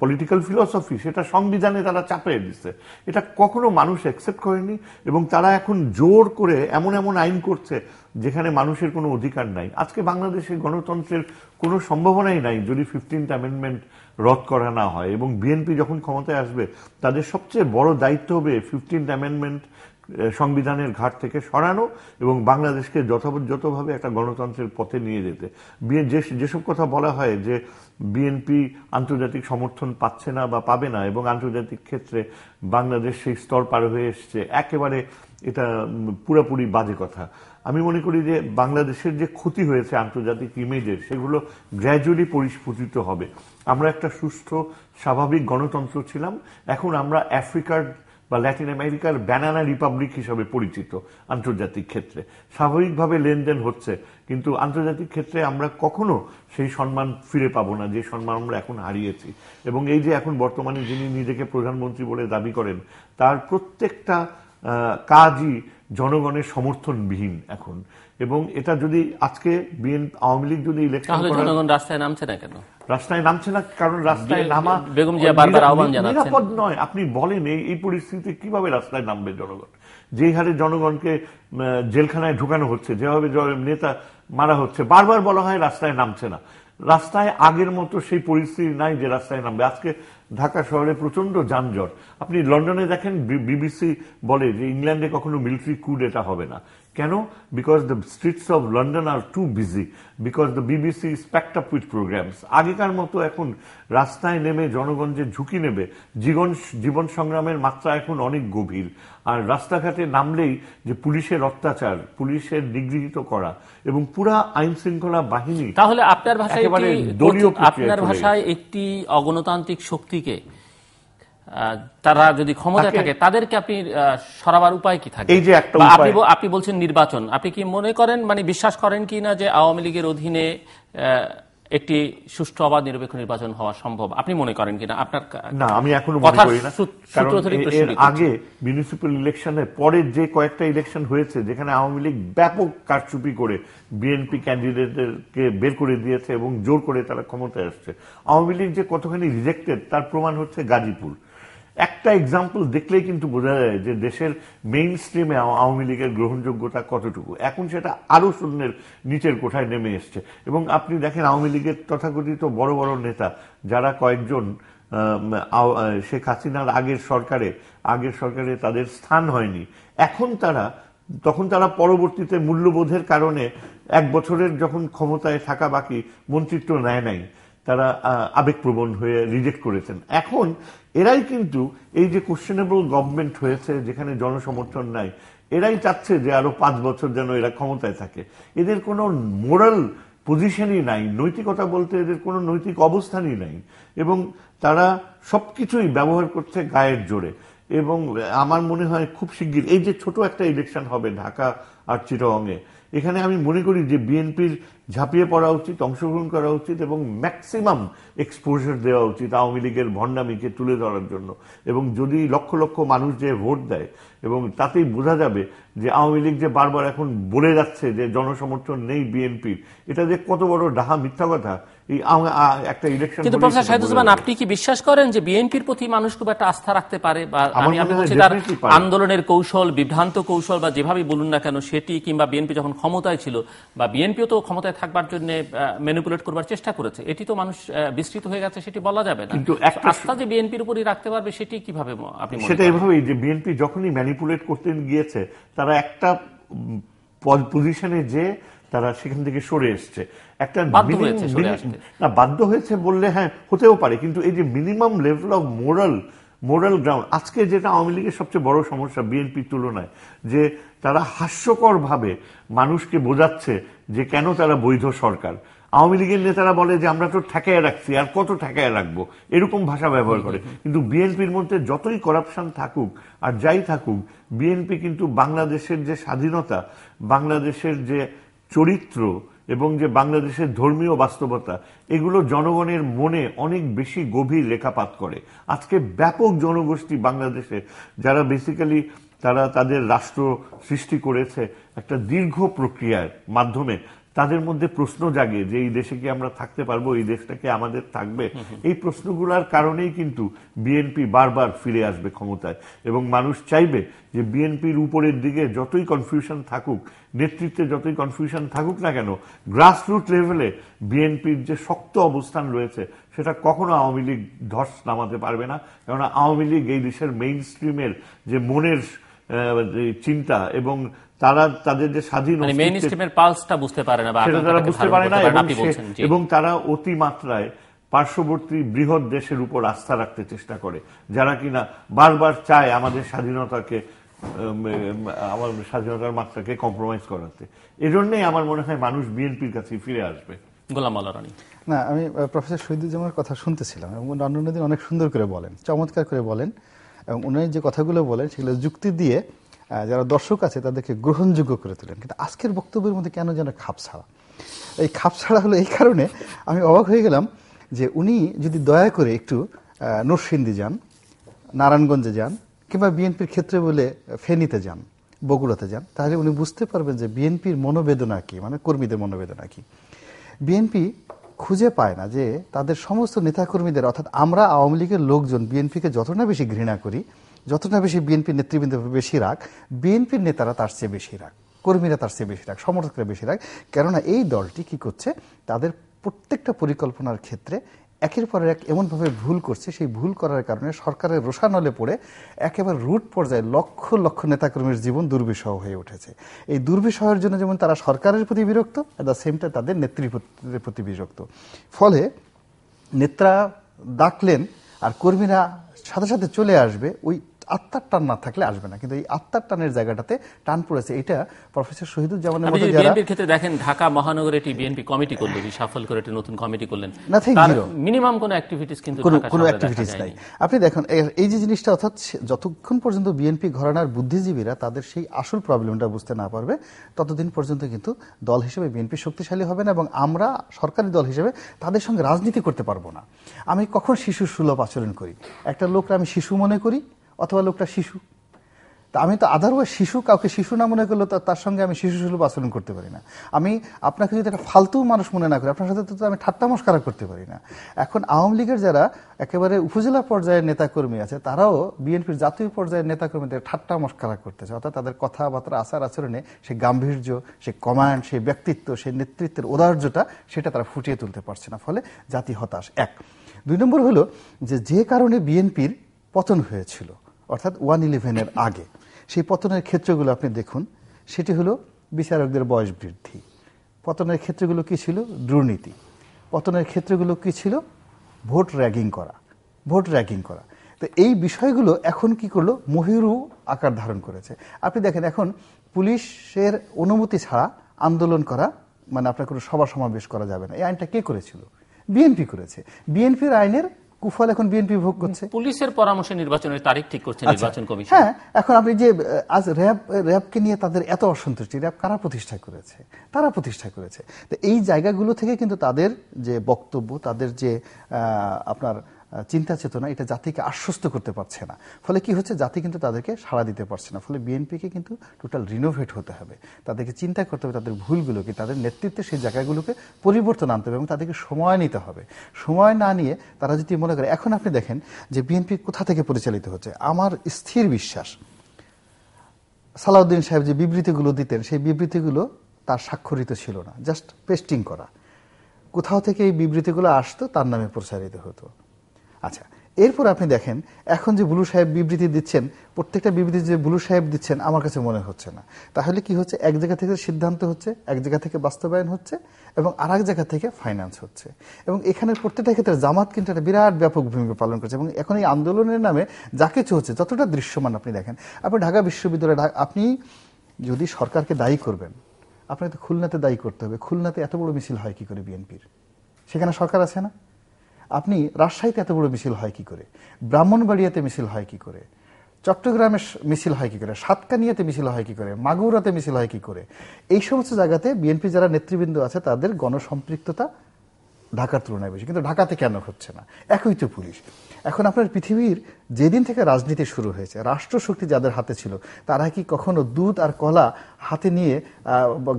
পলিটিক্যাল ফিলসফি সেটা সংবিধানে তারা চাপিয়ে দিচ্ছে এটা কখনো মানুষ অ্যাকসেপ্ট করেনি এবং তারা এখন জোর করে এমন এমন আইন করছে যেখানে মানুষের কোনো অধিকার নাই আজকে বাংলাদেশে গণতন্ত্রের কোনো সম্ভাবনাই নাই যদি ফিফটিন্থ অ্যামেন্ডমেন্ট রদ করা না হয় এবং বিএনপি যখন ক্ষমতায় আসবে তাদের সবচেয়ে বড় দায়িত্ব হবে ফিফটিন্থ অ্যামেন্ডমেন্ট সংবিধানের ঘাট থেকে সরানো এবং বাংলাদেশকে যথাযথভাবে একটা গণতন্ত্রের পথে নিয়ে যেতে যেসব কথা বলা হয় যে বিএনপি আন্তর্জাতিক সমর্থন পাচ্ছে না বা পাবে না এবং আন্তর্জাতিক ক্ষেত্রে বাংলাদেশ সেই স্তর পার হয়ে এসছে একেবারে এটা পুরোপুরি বাজে কথা আমি মনে করি যে বাংলাদেশের যে ক্ষতি হয়েছে আন্তর্জাতিক ইমেজের সেগুলো গ্র্যাজুয়ালি পরিস্ফুটিত হবে আমরা একটা সুস্থ স্বাভাবিক গণতন্ত্র ছিলাম এখন আমরা আফ্রিকার বা ল্যাটিন আমেরিকার ব্যানানা রিপাবলিক হিসাবে পরিচিত আন্তর্জাতিক ক্ষেত্রে স্বাভাবিকভাবে লেনদেন হচ্ছে কিন্তু আন্তর্জাতিক ক্ষেত্রে আমরা কখনো সেই সম্মান ফিরে পাবো না যে সম্মান আমরা এখন হারিয়েছি এবং এই যে এখন বর্তমানে যিনি নিজেকে প্রধানমন্ত্রী বলে দাবি করেন তার প্রত্যেকটা কাজই জনগণের সমর্থনবিহীন এখন এবং এটা যদি আজকে বিএনপি আওয়ামী লীগ যদি ইলেকশন রাস্তায় নামছে না কেন রাস্তায় নামছে না কারণ রাস্তায় নামা বেগম নিরাপদ নয় আপনি বলেন এই পরিস্থিতিতে কিভাবে রাস্তায় নামবে জনগণ যে হারে জনগণকে জেলখানায় ঢুকানো হচ্ছে যেভাবে নেতা মারা হচ্ছে বারবার বলা হয় রাস্তায় নামছে না রাস্তায় আগের মতো সেই পরিস্থিতি নাই যে রাস্তায় নামবে আজকে ঢাকা শহরে প্রচন্ড যানজট আপনি লন্ডনে দেখেন বিবিসি বলে যে ইংল্যান্ডে কখনো মিলিটারি কুড এটা হবে না কেন because the streets of London are too busy because the BBC packed up with programs আগেকার মতো এখন রাস্তায় নেমে জনগণ যে ঝুঁকি নেবে জীবন জীবন সংগ্রামের মাত্রা এখন অনেক গভীর আর রাস্তাঘাটে নামলেই যে পুলিশের অত্যাচার পুলিশের নিগৃহীত করা এবং পুরা আইন শৃঙ্খলা বাহিনী তাহলে আপনার ভাষায় আপনার ভাষায় একটি অগণতান্ত্রিক শক্তিকে তারা যদি ক্ষমতা থাকে তাদেরকে আপনি সরাবার উপায় কি থাকে এই যে একটা আপনি বলছেন নির্বাচন আপনি কি মনে করেন মানে বিশ্বাস করেন কি না যে আওয়ামী লীগের অধীনে একটি সুষ্ঠু অবাধ নিরপেক্ষ নির্বাচন হওয়া সম্ভব আপনি মনে করেন কিনা আপনার না আমি এখনো আগে মিউনিসিপ্যাল ইলেকশনের পরে যে কয়েকটা ইলেকশন হয়েছে যেখানে আওয়ামী লীগ ব্যাপক কারচুপি করে বিএনপি ক্যান্ডিডেটদেরকে বের করে দিয়েছে এবং জোর করে তারা ক্ষমতায় আসছে আওয়ামী লীগ যে কতখানি রিজেক্টেড তার প্রমাণ হচ্ছে গাজীপুর একটা এক্সাম্পল দেখলেই কিন্তু বোঝা যায় যে দেশের মেইন স্ট্রিমে আওয়ামী লীগের গ্রহণযোগ্যতা কতটুকু এখন সেটা আরও শূন্যের নিচের কোঠায় নেমে এসছে এবং আপনি দেখেন আওয়ামী লীগের তথাকথিত বড় বড় নেতা যারা কয়েকজন শেখ হাসিনার আগের সরকারে আগের সরকারে তাদের স্থান হয়নি এখন তারা তখন তারা পরবর্তীতে মূল্যবোধের কারণে এক বছরের যখন ক্ষমতায় থাকা বাকি মন্ত্রিত্ব নেয় নাই তারা আবেগপ্রবণ হয়ে রিজেক্ট করেছেন এখন এরাই কিন্তু এই যে কোশ্চেনেবল গভর্নমেন্ট হয়েছে যেখানে জনসমর্থন নাই এরাই চাচ্ছে যে আরো পাঁচ বছর যেন এরা ক্ষমতায় থাকে এদের কোনো মোরাল পজিশনই নাই নৈতিকতা বলতে এদের কোনো নৈতিক অবস্থানই নাই এবং তারা সবকিছুই ব্যবহার করছে গায়ের জোরে এবং আমার মনে হয় খুব শিগগির এই যে ছোট একটা ইলেকশন হবে ঢাকা আর চিরঙে এখানে আমি মনে করি যে বিএনপির ঝাঁপিয়ে পড়া উচিত অংশগ্রহণ করা উচিত এবং ম্যাক্সিমাম এক্সপোজার দেওয়া উচিত আওয়ামী লীগের ভণ্ডামিকে তুলে ধরার জন্য এবং যদি লক্ষ লক্ষ মানুষ যে ভোট দেয় এবং তাতেই বোঝা যাবে যে আওয়ামী লীগ যে বারবার এখন বলে যাচ্ছে যে জনসমর্থন নেই বিএনপির এটা যে কত বড় ডাহা মিথ্যা কথা আন্দোলনের কৌশল বিভ্রান্ত কৌশল বা বলুন না কেন সেটি কিংবা বিএনপি যখন ক্ষমতায় ছিল বা বিএনপিও তো ক্ষমতায় থাকবার জন্য করবার চেষ্টা করেছে এটি তো মানুষ বিস্তৃত হয়ে গেছে সেটি বলা যাবে না কিন্তু আস্থা যে বিএনপির উপরই রাখতে পারবে সেটি কিভাবে আপনি সেটা এভাবেই যে বিএনপি যখনই ম্যানিপুলেট করতে গিয়েছে তারা একটা পজিশনে যে তারা সেখান থেকে সরে এসছে একটা না বাধ্য হয়েছে বললে হ্যাঁ হতেও পারে কিন্তু এই যে minimum level of moral moral ground আজকে যেটা আওয়ামী লীগের সবচেয়ে বড় সমস্যা বিএনপির তুলনায় যে তারা হাস্যকরভাবে মানুষকে বোঝাচ্ছে যে কেন তারা বৈধ সরকার আওয়ামী লীগের নেতারা বলে যে আমরা তো ঠেকায় রাখছি আর কত ঠেকায় রাখবো এরকম ভাষা ব্যবহার করে কিন্তু বিএনপির মধ্যে যতই করাপশন থাকুক আর যাই থাকুক বিএনপি কিন্তু বাংলাদেশের যে স্বাধীনতা বাংলাদেশের যে চরিত্র এবং যে বাংলাদেশের ধর্মীয় বাস্তবতা এগুলো জনগণের মনে অনেক বেশি গভীর রেখাপাত করে আজকে ব্যাপক জনগোষ্ঠী বাংলাদেশে যারা বেসিক্যালি তারা তাদের রাষ্ট্র সৃষ্টি করেছে একটা দীর্ঘ প্রক্রিয়ার মাধ্যমে তাদের মধ্যে প্রশ্ন জাগে যে এই দেশে কি আমরা থাকতে পারবো এই দেশটাকে আমাদের থাকবে এই প্রশ্নগুলোর কারণেই কিন্তু বিএনপি বারবার ফিরে আসবে ক্ষমতায় এবং মানুষ চাইবে যে বিএনপির উপরের দিকে যতই কনফিউশন থাকুক নেতৃত্বে যতই কনফিউশন থাকুক না কেন গ্রাসরুট লেভেলে বিএনপির যে শক্ত অবস্থান রয়েছে সেটা কখনো আওয়ামী লীগ ধস নামাতে পারবে না কেননা আওয়ামী লীগ এই দেশের মেইন স্ট্রিমের যে মনের চিন্তা এবং তারা তাদের যে স্বাধীন মানে তারা বুঝতে পারে না এবং তারা অতিমাত্রায় পার্শ্ববর্তী বৃহৎ দেশের উপর আস্থা রাখতে চেষ্টা করে যারা কিনা বারবার চায় আমাদের স্বাধীনতাকে আমার স্বাধীনতার মাত্রাকে কম্প্রোমাইজ করাতে এজন্যই আমার মনে হয় মানুষ বিএনপির কাছে ফিরে আসবে গোলাম আল্লাহ না আমি প্রফেসর শহীদুজ্জামানের কথা শুনতেছিলাম এবং নন্দনদিন অনেক সুন্দর করে বলেন চমৎকার করে বলেন এবং উনি যে কথাগুলো বলেন সেগুলো যুক্তি দিয়ে যারা দর্শক আছে তাদেরকে গ্রহণযোগ্য করে তোলেন কিন্তু আজকের বক্তব্যের মধ্যে কেন যেন খাপ ছাড়া এই খাপ ছাড়া হলো এই কারণে আমি অবাক হয়ে গেলাম যে উনি যদি দয়া করে একটু নরসিন্দি যান নারায়ণগঞ্জে যান কিংবা বিএনপির ক্ষেত্রে বলে ফেনিতে যান বগুড়াতে যান তাহলে উনি বুঝতে পারবেন যে বিএনপির মনোবেদনা কি মানে কর্মীদের মনোবেদনা কি বিএনপি খুঁজে পায় না যে তাদের সমস্ত নেতাকর্মীদের অর্থাৎ আমরা আওয়ামী লীগের লোকজন বিএনপিকে যত না বেশি ঘৃণা করি যত না বেশি বিএনপির নেতৃবৃন্দ বেশি রাগ বিএনপির নেতারা তার চেয়ে বেশি রাগ কর্মীরা তার চেয়ে বেশি রাগ সমর্থকরা বেশি রাগ কেননা এই দলটি কি করছে তাদের প্রত্যেকটা পরিকল্পনার ক্ষেত্রে একের পর এক এমনভাবে ভুল করছে সেই ভুল করার কারণে সরকারের রোষানলে পড়ে একেবারে রুট পর্যায়ে লক্ষ লক্ষ নেতাকর্মীর জীবন দুর্বিষহ হয়ে উঠেছে এই দুর্বিষহের জন্য যেমন তারা সরকারের প্রতি বিরক্ত অ্যাট দ্য সেম টাইম তাদের নেতৃত্বের প্রতি বিরক্ত ফলে নেত্রা ডাকলেন আর কর্মীরা সাথে সাথে চলে আসবে ওই আত্মার টান না থাকলে আসবে না কিন্তু এই আত্মার টানের জায়গাটাতে টান পড়েছে এটা প্রফেসর শহীদুজ্জামানের মতো যারা ক্ষেত্রে দেখেন ঢাকা মহানগরে টি বিএনপি কমিটি করলো সফল করে একটা নতুন কমিটি করলেন মিনিমাম কোনো অ্যাক্টিভিটিস কিন্তু কোনো অ্যাক্টিভিটিস নাই আপনি দেখুন এই যে জিনিসটা অর্থাৎ যতক্ষণ পর্যন্ত বিএনপি ঘরানার বুদ্ধিজীবীরা তাদের সেই আসল প্রবলেমটা বুঝতে না পারবে ততদিন পর্যন্ত কিন্তু দল হিসেবে বিএনপি শক্তিশালী হবে না এবং আমরা সরকারি দল হিসেবে তাদের সঙ্গে রাজনীতি করতে পারবো না আমি কখন শিশু সুলভ আচরণ করি একটা লোকরা আমি শিশু মনে করি অথবা লোকটা শিশু তা আমি তো আদারওয়াইজ শিশু কাউকে শিশু না মনে করলে তার সঙ্গে আমি শিশু সুলভ আচরণ করতে পারি না আমি আপনাকে যদি একটা ফালতু মানুষ মনে না করি আপনার সাথে তো আমি ঠাট্টা মস্কারা করতে পারি না এখন আওয়ামী লীগের যারা একেবারে উপজেলা পর্যায়ের নেতাকর্মী আছে তারাও বিএনপির জাতীয় পর্যায়ের নেতাকর্মীদের ঠাট্টা মস্কারা করতেছে অর্থাৎ তাদের কথাবার্তা আচার আচরণে সে গাম্ভীর্য সে কমান্ড সে ব্যক্তিত্ব সে নেতৃত্বের উদার্যটা সেটা তারা ফুটিয়ে তুলতে পারছে না ফলে জাতি হতাশ এক দুই নম্বর হলো যে যে কারণে বিএনপির পতন হয়েছিল অর্থাৎ ওয়ান ইলেভেনের আগে সেই পতনের ক্ষেত্রগুলো আপনি দেখুন সেটি হলো বিচারকদের বয়স বৃদ্ধি পতনের ক্ষেত্রগুলো কি ছিল দুর্নীতি পতনের ক্ষেত্রগুলো কি ছিল ভোট র্যাগিং করা ভোট র্যাগিং করা তো এই বিষয়গুলো এখন কি করলো মহিরু আকার ধারণ করেছে আপনি দেখেন এখন পুলিশের অনুমতি ছাড়া আন্দোলন করা মানে আপনার কোনো সভা সমাবেশ করা যাবে না এই আইনটা কে করেছিল বিএনপি করেছে বিএনপির আইনের কুফল এখন বিএনপি ভোগ করছে পুলিশের পরামর্শে নির্বাচনের তারিখ ঠিক করছে আচ্ছা, নির্বাচন কমিশন হ্যাঁ এখন আপনি যে আজ র্যাব র্যাবকে নিয়ে তাদের এত অসন্তুষ্টি র্যাব কারা প্রতিষ্ঠা করেছে তারা প্রতিষ্ঠা করেছে তো এই জায়গাগুলো থেকে কিন্তু তাদের যে বক্তব্য তাদের যে আপনার চিন্তা চেতনা এটা জাতিকে আশ্বস্ত করতে পারছে না ফলে কি হচ্ছে জাতি কিন্তু তাদেরকে সাড়া দিতে পারছে না ফলে বিএনপিকে কিন্তু টোটাল রিনোভেট হতে হবে তাদেরকে চিন্তা করতে হবে তাদের ভুলগুলোকে তাদের নেতৃত্বে সেই জায়গাগুলোকে পরিবর্তন আনতে হবে এবং তাদেরকে সময় নিতে হবে সময় না নিয়ে তারা যদি মনে করে এখন আপনি দেখেন যে বিএনপি কোথা থেকে পরিচালিত হচ্ছে আমার স্থির বিশ্বাস সালাউদ্দিন সাহেব যে বিবৃতিগুলো দিতেন সেই বিবৃতিগুলো তার স্বাক্ষরিত ছিল না জাস্ট পেস্টিং করা কোথাও থেকে এই বিবৃতিগুলো আসতো তার নামে প্রচারিত হতো আচ্ছা এরপর আপনি দেখেন এখন যে বুলু সাহেব বিবৃতি দিচ্ছেন প্রত্যেকটা বিবৃতি যে বুলু সাহেব দিচ্ছেন আমার কাছে মনে হচ্ছে না তাহলে কি হচ্ছে এক জায়গা থেকে সিদ্ধান্ত হচ্ছে এক জায়গা থেকে বাস্তবায়ন হচ্ছে এবং আর জায়গা থেকে ফাইন্যান্স হচ্ছে এবং এখানে প্রত্যেকটা ক্ষেত্রে জামাত কিন্তু একটা বিরাট ব্যাপক ভূমিকা পালন করছে এবং এখন এই আন্দোলনের নামে যা কিছু হচ্ছে যতটা দৃশ্যমান আপনি দেখেন আপনি ঢাকা বিশ্ববিদ্যালয়ে আপনি যদি সরকারকে দায়ী করবেন আপনাকে তো খুলনাতে দায়ী করতে হবে খুলনাতে এত বড় মিছিল হয় কি করে বিএনপির সেখানে সরকার আছে না আপনি রাজশাহীতে এত বড় মিছিল হয় কি করে ব্রাহ্মণবাড়িয়াতে মিছিল হয় কি করে চট্টগ্রামে মিছিল হয় কি করে সাতকানিয়াতে মিছিল হয় কি করে মাগুরাতে মিছিল হয় কি করে এই সমস্ত জায়গাতে বিএনপি যারা নেতৃবৃন্দ আছে তাদের গণসম্পৃক্ততা ঢাকার তুলনায় বেশি কিন্তু ঢাকাতে কেন হচ্ছে না একই তো পুলিশ এখন আপনার পৃথিবীর যেদিন থেকে রাজনীতি শুরু হয়েছে রাষ্ট্রশক্তি যাদের হাতে ছিল তারা কি কখনো দুধ আর কলা হাতে নিয়ে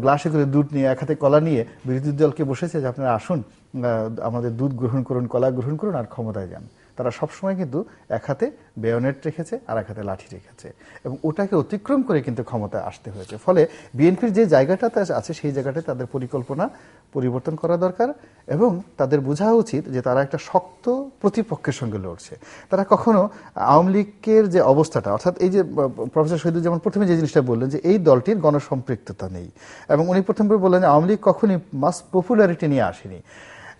গ্লাসে করে দুধ নিয়ে এক হাতে কলা নিয়ে বিরোধী দলকে বসেছে যে আপনারা আসুন আমাদের দুধ গ্রহণ করুন কলা গ্রহণ করুন আর ক্ষমতায় যান তারা সবসময় কিন্তু এক হাতে বেয়নেট রেখেছে আর এক হাতে লাঠি রেখেছে এবং ওটাকে অতিক্রম করে কিন্তু ক্ষমতায় আসতে হয়েছে ফলে বিএনপির যে জায়গাটাতে আছে সেই জায়গাটায় তাদের পরিকল্পনা পরিবর্তন করা দরকার এবং তাদের বোঝা উচিত যে তারা একটা শক্ত প্রতিপক্ষের সঙ্গে লড়ছে তারা কখনো আওয়ামী লীগের যে অবস্থাটা অর্থাৎ এই যে প্রফেসর শহীদ যেমন প্রথমে যে জিনিসটা বললেন যে এই দলটির গণসম্পৃক্ততা নেই এবং উনি প্রথমে বললেন আওয়ামী লীগ কখনই মাস পপুলারিটি নিয়ে আসেনি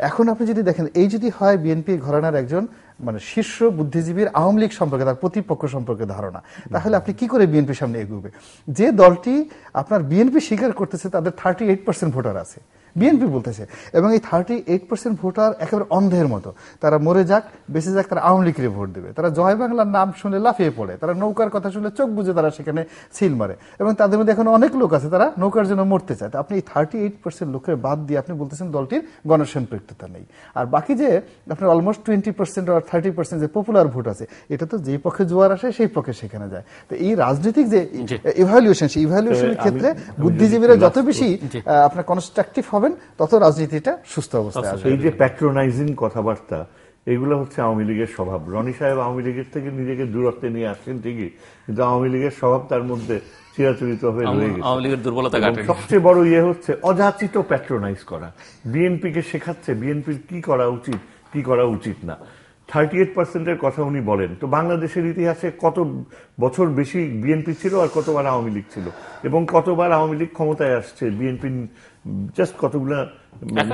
এখন আপনি যদি দেখেন এই যদি হয় বিএনপির ঘরানার একজন মানে শীর্ষ বুদ্ধিজীবীর আওয়ামী লীগ সম্পর্কে তার প্রতিপক্ষ সম্পর্কে ধারণা তাহলে আপনি কি করে বিএনপির সামনে এগোবে যে দলটি আপনার বিএনপি স্বীকার করতেছে তাদের থার্টি এইট পার্সেন্ট ভোটার আছে বিএনপি বলতেছে এবং এই থার্টি এইট পার্সেন্ট ভোটার একেবারে অন্ধের মতো তারা মরে যাক বেঁচে যাক তারা আওয়ামী লীগের ভোট দেবে তারা জয় বাংলার নাম শুনে লাফিয়ে পড়ে তারা নৌকার কথা শুনে চোখ বুঝে তারা সেখানে সিল মারে এবং তাদের মধ্যে এখন অনেক লোক আছে তারা নৌকার জন্য মরতে চায় আপনি এই থার্টি এইট পার্সেন্ট লোকের বাদ দিয়ে আপনি বলতেছেন দলটির গণসম্পৃক্ততা নেই আর বাকি যে আপনার অলমোস্ট টোয়েন্টি পার্সেন্ট আর থার্টি পার্সেন্ট যে পপুলার ভোট আছে এটা তো যেই পক্ষে জোয়ার আসে সেই পক্ষে সেখানে যায় তো এই রাজনৈতিক যে ইভ্যালুয়েশন সেই ইভ্যালুয়েশনের ক্ষেত্রে বুদ্ধিজীবীরা যত বেশি আপনার কনস্ট্রাকটিভ হবে পাবেন তত রাজনীতিটা সুস্থ অবস্থায় আচ্ছা, আসবে এই যে প্যাট্রোনাইজিং কথাবার্তা এগুলো হচ্ছে আওয়ামী লীগের স্বভাব রনি সাহেব আওয়ামী লীগের থেকে নিজেকে দূরত্বে নিয়ে আসছেন ঠিকই কিন্তু আওয়ামী লীগের স্বভাব তার মধ্যে চিরাচরিত হয়ে রয়ে গেছে সবচেয়ে বড় ইয়ে হচ্ছে অযাচিত প্যাট্রোনাইজ করা বিএনপিকে শেখাচ্ছে বিএনপির কি করা উচিত কি করা উচিত না থার্টি এইট পার্সেন্টের কথা উনি বলেন তো বাংলাদেশের ইতিহাসে কত বছর বেশি বিএনপি ছিল আর কতবার আওয়ামী লীগ ছিল এবং কতবার আওয়ামী লীগ ক্ষমতায় আসছে বিএনপি জাস্ট কতগুলা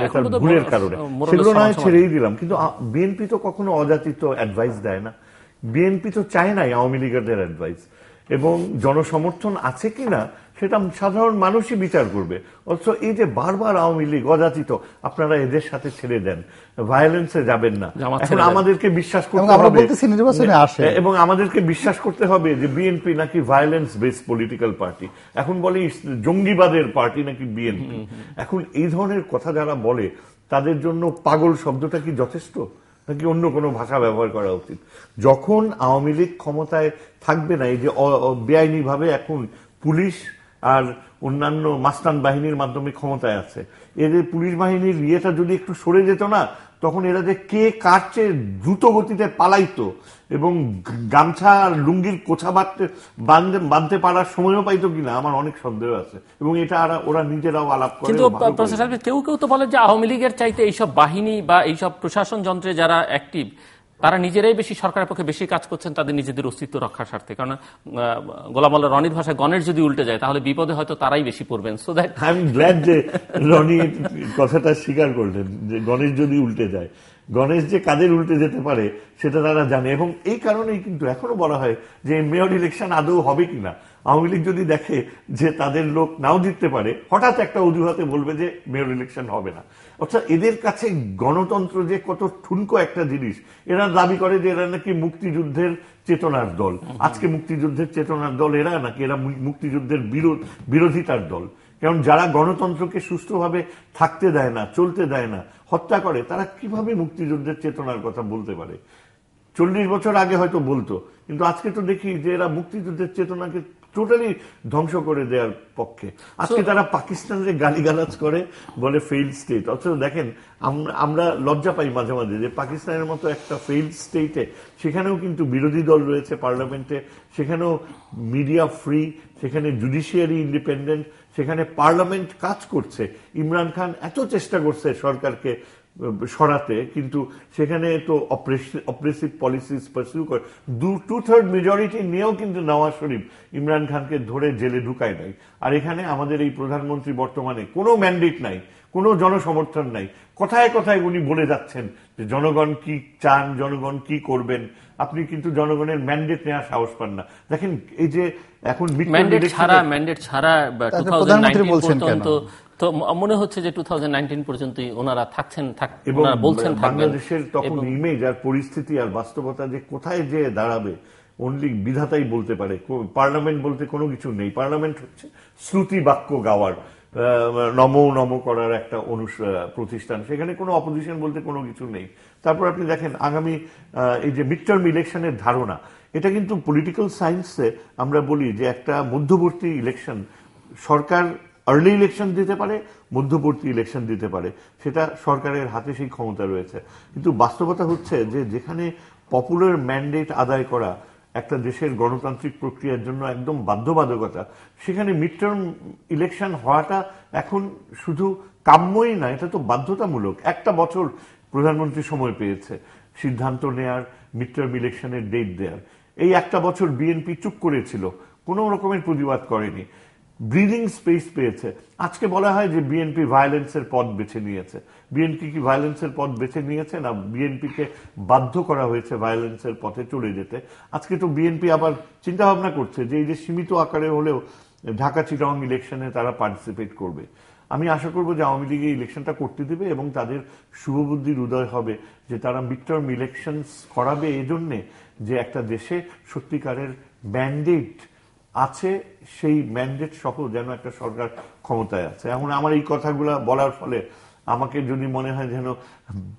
নেতার ভুলের কারণে সেগুলো না ছেড়েই দিলাম কিন্তু বিএনপি তো কখনো অজাচিত অ্যাডভাইস দেয় না বিএনপি তো চায় নাই আওয়ামী লীগের অ্যাডভাইস এবং জনসমর্থন আছে কিনা সেটা সাধারণ মানুষই বিচার করবে অথচ এই যে বারবার আওয়ামী লীগ অযাচিত আপনারা এদের সাথে ছেড়ে দেন ভায়োলেন্সে যাবেন না এখন আমাদেরকে বিশ্বাস করতে হবে এবং আমাদেরকে বিশ্বাস করতে হবে যে বিএনপি নাকি ভায়োলেন্স বেসড পলিটিক্যাল পার্টি এখন বলে জঙ্গিবাদের পার্টি নাকি বিএনপি এখন এই ধরনের কথা যারা বলে তাদের জন্য পাগল শব্দটা কি যথেষ্ট নাকি অন্য কোনো ভাষা ব্যবহার করা উচিত যখন আওয়ামী লীগ ক্ষমতায় থাকবে না এই যে বেআইনিভাবে এখন পুলিশ আর অন্যান্য মাস্তান বাহিনীর মাধ্যমে ক্ষমতায় আছে এদের পুলিশ বাহিনীর ইয়েটা যদি একটু সরে যেত না তখন এরা যে কে কাটছে চেয়ে দ্রুত গতিতে পালাইতো এবং গামছা আর লুঙ্গির কোছা বাঁধতে বাঁধতে বাঁধতে পারার সময়ও পাইতো কিনা আমার অনেক সন্দেহ আছে এবং এটা আর ওরা নিজেরাও আলাপ করে কিন্তু কেউ কেউ তো বলে যে আওয়ামী লীগের চাইতে এইসব বাহিনী বা এইসব প্রশাসন যন্ত্রে যারা অ্যাক্টিভ তারা নিজেরাই বেশি সরকারের পক্ষে বেশি কাজ করছেন তাদের নিজেদের অস্তিত্ব রক্ষার স্বার্থে কারণ গোলামাল্লা রনির ভাষায় গণের যদি উল্টে যায় তাহলে বিপদে হয়তো তারাই বেশি পড়বেন so that I am glad যে রনি কথাটা স্বীকার করলেন যে গণেশ যদি উল্টে যায় গণেশ যে কাদের উল্টে যেতে পারে সেটা তারা জানে এবং এই কারণেই কিন্তু এখনো বলা হয় যে মেয়র ইলেকশন আদৌ হবে কিনা আওয়ামী লীগ যদি দেখে যে তাদের লোক নাও জিততে পারে হঠাৎ একটা অজুহাতে বলবে যে মেয়র ইলেকশন হবে না অর্থাৎ এদের কাছে গণতন্ত্র যে কত ঠুনকো একটা জিনিস এরা দাবি করে যে এরা নাকি মুক্তিযুদ্ধের চেতনার দল আজকে মুক্তিযুদ্ধের চেতনার দল এরা নাকি এরা মুক্তিযুদ্ধের বিরোধ বিরোধিতার দল কারণ যারা গণতন্ত্রকে সুস্থভাবে থাকতে দেয় না চলতে দেয় না হত্যা করে তারা কিভাবে মুক্তিযুদ্ধের চেতনার কথা বলতে পারে চল্লিশ বছর আগে হয়তো বলতো কিন্তু আজকে তো দেখি যে এরা মুক্তিযুদ্ধের চেতনাকে টোটালি ধ্বংস করে দেওয়ার পক্ষে আজকে তারা পাকিস্তানের গালিগালাজ করে বলে ফেইল স্টেট অথচ দেখেন আমরা লজ্জা পাই মাঝে মাঝে যে পাকিস্তানের মতো একটা ফেইল স্টেটে সেখানেও কিন্তু বিরোধী দল রয়েছে পার্লামেন্টে সেখানেও মিডিয়া ফ্রি সেখানে জুডিশিয়ারি ইন্ডিপেন্ডেন্ট সেখানে পার্লামেন্ট কাজ করছে ইমরান খান এত চেষ্টা করছে সরকারকে সরাতে কিন্তু সেখানে তো অপ্রেসিভ পলিসিস পার্সিউ করে দু টু থার্ড মেজরিটি নিয়েও কিন্তু নওয়াজ শরীফ ইমরান খানকে ধরে জেলে ঢুকায় নাই আর এখানে আমাদের এই প্রধানমন্ত্রী বর্তমানে কোনো ম্যান্ডেট নাই কোনো জনসমর্থন নাই কথায় কথায় উনি বলে যাচ্ছেন যে জনগণ কি চান জনগণ কি করবেন আপনি কিন্তু জনগণের ম্যান্ডেট নেওয়ার সাহস পান না দেখেন এই যে এখন ম্যান্ডেট ছাড়া ম্যান্ডেট ছাড়া প্রধানমন্ত্রী বলছেন তো মনে হচ্ছে যে টু পর্যন্ত ওনারা থাকছেন এবং বলছেন বাংলাদেশের তখন ইমেজ আর পরিস্থিতি আর বাস্তবতা যে কোথায় যে দাঁড়াবে অনলি বিধাতাই বলতে পারে পার্লামেন্ট বলতে কোনো কিছু নেই পার্লামেন্ট হচ্ছে শ্রুতি বাক্য গাওয়ার নম নম করার একটা প্রতিষ্ঠান সেখানে কোনো অপোজিশন বলতে কোনো কিছু নেই তারপর আপনি দেখেন আগামী এই যে মিড টার্ম ইলেকশনের ধারণা এটা কিন্তু পলিটিক্যাল সায়েন্সে আমরা বলি যে একটা মধ্যবর্তী ইলেকশন সরকার আর্লি ইলেকশন দিতে পারে মধ্যবর্তী ইলেকশন দিতে পারে সেটা সরকারের হাতে সেই ক্ষমতা রয়েছে কিন্তু বাস্তবতা হচ্ছে যে যেখানে পপুলার ম্যান্ডেট আদায় করা একটা দেশের গণতান্ত্রিক প্রক্রিয়ার জন্য একদম বাধ্যবাধকতা সেখানে মিড টার্ম ইলেকশন হওয়াটা এখন শুধু কাম্যই না এটা তো বাধ্যতামূলক একটা বছর প্রধানমন্ত্রী সময় পেয়েছে সিদ্ধান্ত নেয়ার মিড টার্ম ইলেকশনের ডেট দেওয়ার এই একটা বছর বিএনপি চুপ করেছিল কোনো রকমের প্রতিবাদ করেনি ব্রিদিং স্পেস পেয়েছে আজকে বলা হয় যে বিএনপি ভায়োলেন্সের পথ বেছে নিয়েছে বিএনপি কি ভায়োলেন্সের পথ বেছে নিয়েছে না বিএনপিকে বাধ্য করা হয়েছে ভায়োলেন্সের পথে চলে যেতে আজকে তো বিএনপি আবার চিন্তা ভাবনা করছে যে এই যে সীমিত আকারে হলেও ঢাকা চিটাং ইলেকশনে তারা পার্টিসিপেট করবে আমি আশা করব যে আওয়ামী লীগ ইলেকশনটা করতে দেবে এবং তাদের শুভবুদ্ধির উদয় হবে যে তারা মিড টার্ম ইলেকশন করাবে এই জন্যে যে একটা দেশে সত্যিকারের ব্যান্ডেড আছে সেই ম্যান্ডেট সহ যেন একটা সরকার ক্ষমতায় আছে এখন আমার এই কথাগুলো বলার ফলে আমাকে যদি মনে হয় যেন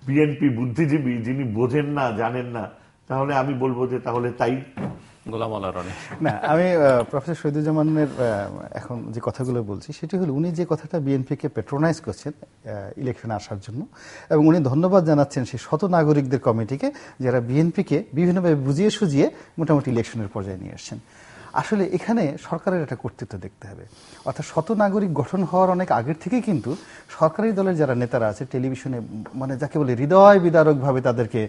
বিএনপি বুদ্ধিজীবী যিনি বোঝেন না জানেন না তাহলে আমি বলবো যে তাহলে তাই গোলাম আল্লাহ না আমি প্রফেসর শহীদুজ্জামানের এখন যে কথাগুলো বলছি সেটি হলো উনি যে কথাটা বিএনপিকে পেট্রোনাইজ করছেন ইলেকশনে আসার জন্য এবং উনি ধন্যবাদ জানাচ্ছেন সেই শত নাগরিকদের কমিটিকে যারা বিএনপিকে বিভিন্নভাবে বুঝিয়ে সুজিয়ে মোটামুটি ইলেকশনের পর্যায়ে নিয়ে আসছেন আসলে এখানে সরকারের একটা কর্তৃত্ব দেখতে হবে অর্থাৎ শত নাগরিক গঠন হওয়ার অনেক আগের থেকে কিন্তু সরকারি দলের যারা নেতারা আছে টেলিভিশনে মানে যাকে বলে হৃদয় বিদারকভাবে তাদেরকে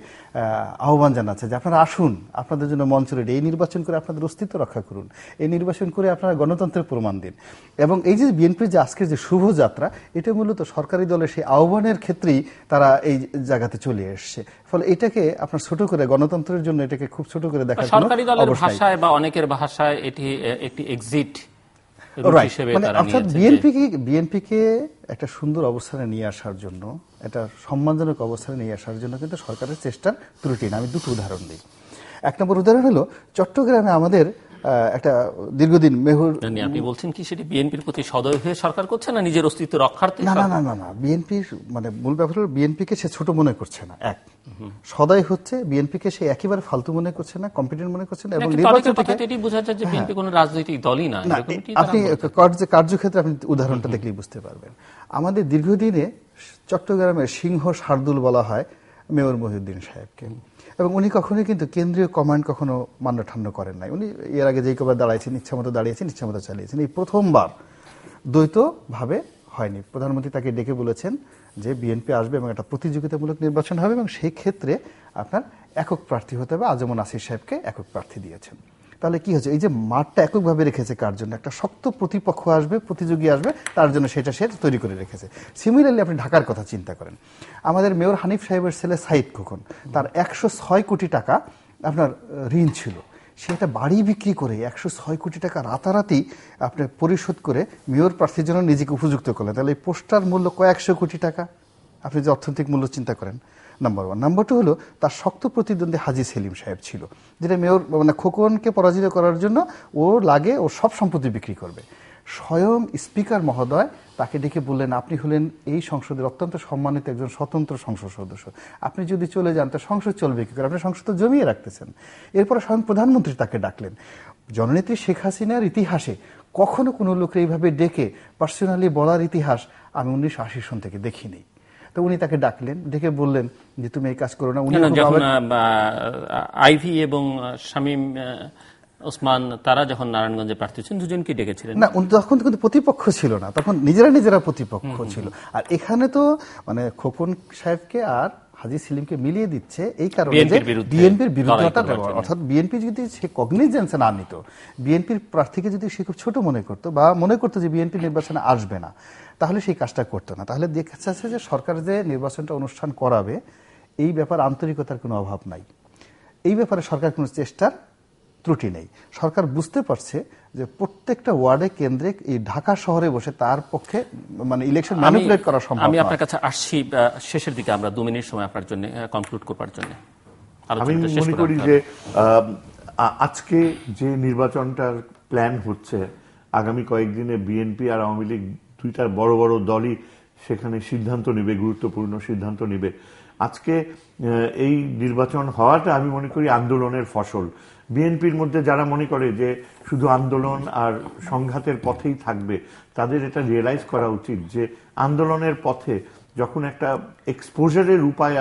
আহ্বান জানাচ্ছে যে আপনারা আসুন আপনাদের জন্য মঞ্চ রেডি এই নির্বাচন করে আপনাদের অস্তিত্ব রক্ষা করুন এই নির্বাচন করে আপনারা গণতন্ত্রের প্রমাণ দিন এবং এই যে বিএনপির যে আজকের যে শুভযাত্রা এটা মূলত সরকারি দলের সেই আহ্বানের ক্ষেত্রেই তারা এই জায়গাতে চলে এসছে ফলে এটাকে আপনার ছোট করে গণতন্ত্রের জন্য এটাকে খুব ছোট করে দেখা সরকারি দলের ভাষায় বা অনেকের ভাষায় মানে তারা এটি একটি এক্সিট অর্থাৎ বিএনপিকে বিএনপিকে একটা সুন্দর অবস্থানে নিয়ে আসার জন্য একটা সম্মানজনক অবস্থানে নিয়ে আসার জন্য কিন্তু সরকারের চেষ্টার ত্রুটি না আমি দুটো উদাহরণ দিই এক নম্বর উদাহরণ হলো চট্টগ্রামে আমাদের একটা দীর্ঘদিন মেহুর আপনি বলছেন কি সেটি বিএনপির প্রতি সদয় হয়ে সরকার করছে না নিজের অস্তিত্ব রক্ষার্থে না না না না বিএনপির মানে মূল ব্যাপার হলো বিএনপিকে সে ছোট মনে করছে না এক সদাই হচ্ছে বিএনপিকে সে একেবারে ফালতু মনে করছে না কম্পিটেন্ট মনে করছে না এবং নির্বাচনটাকে এটি বোঝা যায় যে হ্যাঁ। বিএনপি কোনো রাজনৈতিক দলই না আপনি কার্যক্ষেত্রে আপনি উদাহরণটা দেখলেই বুঝতে পারবেন আমাদের দীর্ঘদিনে চট্টগ্রামের সিংহ শার্দুল বলা হয় মেয়র মহিউদ্দিন সাহেবকে এবং উনি কখনোই কিন্তু কেন্দ্রীয় কমান্ড কখনো মান্যঠান্য করেন নাই উনি এর আগে যেই কবার দাঁড়াইছেন মতো দাঁড়িয়েছেন মতো চালিয়েছেন এই প্রথমবার দ্বৈতভাবে হয়নি প্রধানমন্ত্রী তাকে ডেকে বলেছেন যে বিএনপি আসবে এবং একটা প্রতিযোগিতামূলক নির্বাচন হবে এবং সেই ক্ষেত্রে আপনার একক প্রার্থী হতে হবে আজমন আসির সাহেবকে একক প্রার্থী দিয়েছেন তাহলে কি হচ্ছে এই যে মাঠটা এককভাবে রেখেছে কার জন্য একটা শক্ত প্রতিপক্ষ আসবে প্রতিযোগী আসবে তার জন্য সেটা সে তৈরি করে রেখেছে সিমিলারলি আপনি ঢাকার কথা চিন্তা করেন আমাদের মেয়র হানিফ সাহেবের ছেলে সাইদ খোকন তার একশো ছয় কোটি টাকা আপনার ঋণ ছিল সে একটা বাড়ি বিক্রি করে একশো ছয় কোটি টাকা রাতারাতি আপনি পরিশোধ করে মেয়র প্রার্থীর জন্য নিজেকে উপযুক্ত করলেন তাহলে এই পোস্টার মূল্য কয়েকশো কোটি টাকা আপনি যে অর্থনৈতিক মূল্য চিন্তা করেন নাম্বার ওয়ান নাম্বার টু হলো তার শক্ত প্রতিদ্বন্দ্বী হাজি সেলিম সাহেব ছিল যেটা মেয়র মানে খোকনকে পরাজিত করার জন্য ও লাগে ও সব সম্পত্তি বিক্রি করবে স্বয়ং স্পিকার মহোদয় তাকে ডেকে বললেন আপনি হলেন এই সংসদের অত্যন্ত সম্মানিত একজন স্বতন্ত্র সংসদ সদস্য আপনি যদি চলে যান তো সংসদ চলবে কি করে আপনি সংসদ তো জমিয়ে রাখতেছেন এরপরে স্বয়ং প্রধানমন্ত্রী তাকে ডাকলেন জননেত্রী শেখ হাসিনার ইতিহাসে কখনো কোনো লোকের এইভাবে ডেকে পার্সোনালি বলার ইতিহাস আমি উনিশশো আশি সন থেকে দেখিনি তো উনি তাকে ডাকলেন দেখে বললেন যে তুমি এই কাজ করো না উনি আইভি এবং শামীম ওসমান তারা যখন নারায়ণগঞ্জে প্রার্থী ছিলেন দুজনকে ডেকেছিলেন না তখন কিন্তু প্রতিপক্ষ ছিল না তখন নিজেরা নিজেরা প্রতিপক্ষ ছিল আর এখানে তো মানে খোকন সাহেবকে আর হাজি সেলিমকে মিলিয়ে দিচ্ছে এই কারণে বিএনপির বিরুদ্ধটা অর্থাৎ বিএনপি যদি সে কগনিজেন্স না নিত বিএনপির প্রার্থীকে যদি সে খুব ছোট মনে করতো বা মনে করতো যে বিএনপি নির্বাচনে আসবে না তাহলে সেই কাজটা করতো না তাহলে দেখা যাচ্ছে যে সরকার যে নির্বাচনটা অনুষ্ঠান করাবে এই ব্যাপার আন্তরিকতার কোনো অভাব নাই এই ব্যাপারে সরকার কোনো চেষ্টার ত্রুটি নেই সরকার বুঝতে পারছে যে প্রত্যেকটা ওয়ার্ডে কেন্দ্রে এই ঢাকা শহরে বসে তার পক্ষে মানে ইলেকশন ম্যানিপুলেট করা সম্ভব আমি আপনার কাছে আসছি শেষের দিকে আমরা দু মিনিট সময় আপনার জন্য কনক্লুড করবার জন্য আমি মনে করি যে আজকে যে নির্বাচনটার প্ল্যান হচ্ছে আগামী কয়েকদিনে বিএনপি আর আওয়ামী লীগ তুই তার বড় বড় দলই সেখানে সিদ্ধান্ত নেবে গুরুত্বপূর্ণ সিদ্ধান্ত নেবে আজকে এই নির্বাচন হওয়াটা আমি মনে করি আন্দোলনের ফসল বিএনপির মধ্যে যারা মনে করে যে শুধু আন্দোলন আর সংঘাতের পথেই থাকবে তাদের এটা রিয়েলাইজ করা উচিত যে আন্দোলনের পথে যখন একটা এক্সপোজারের উপায়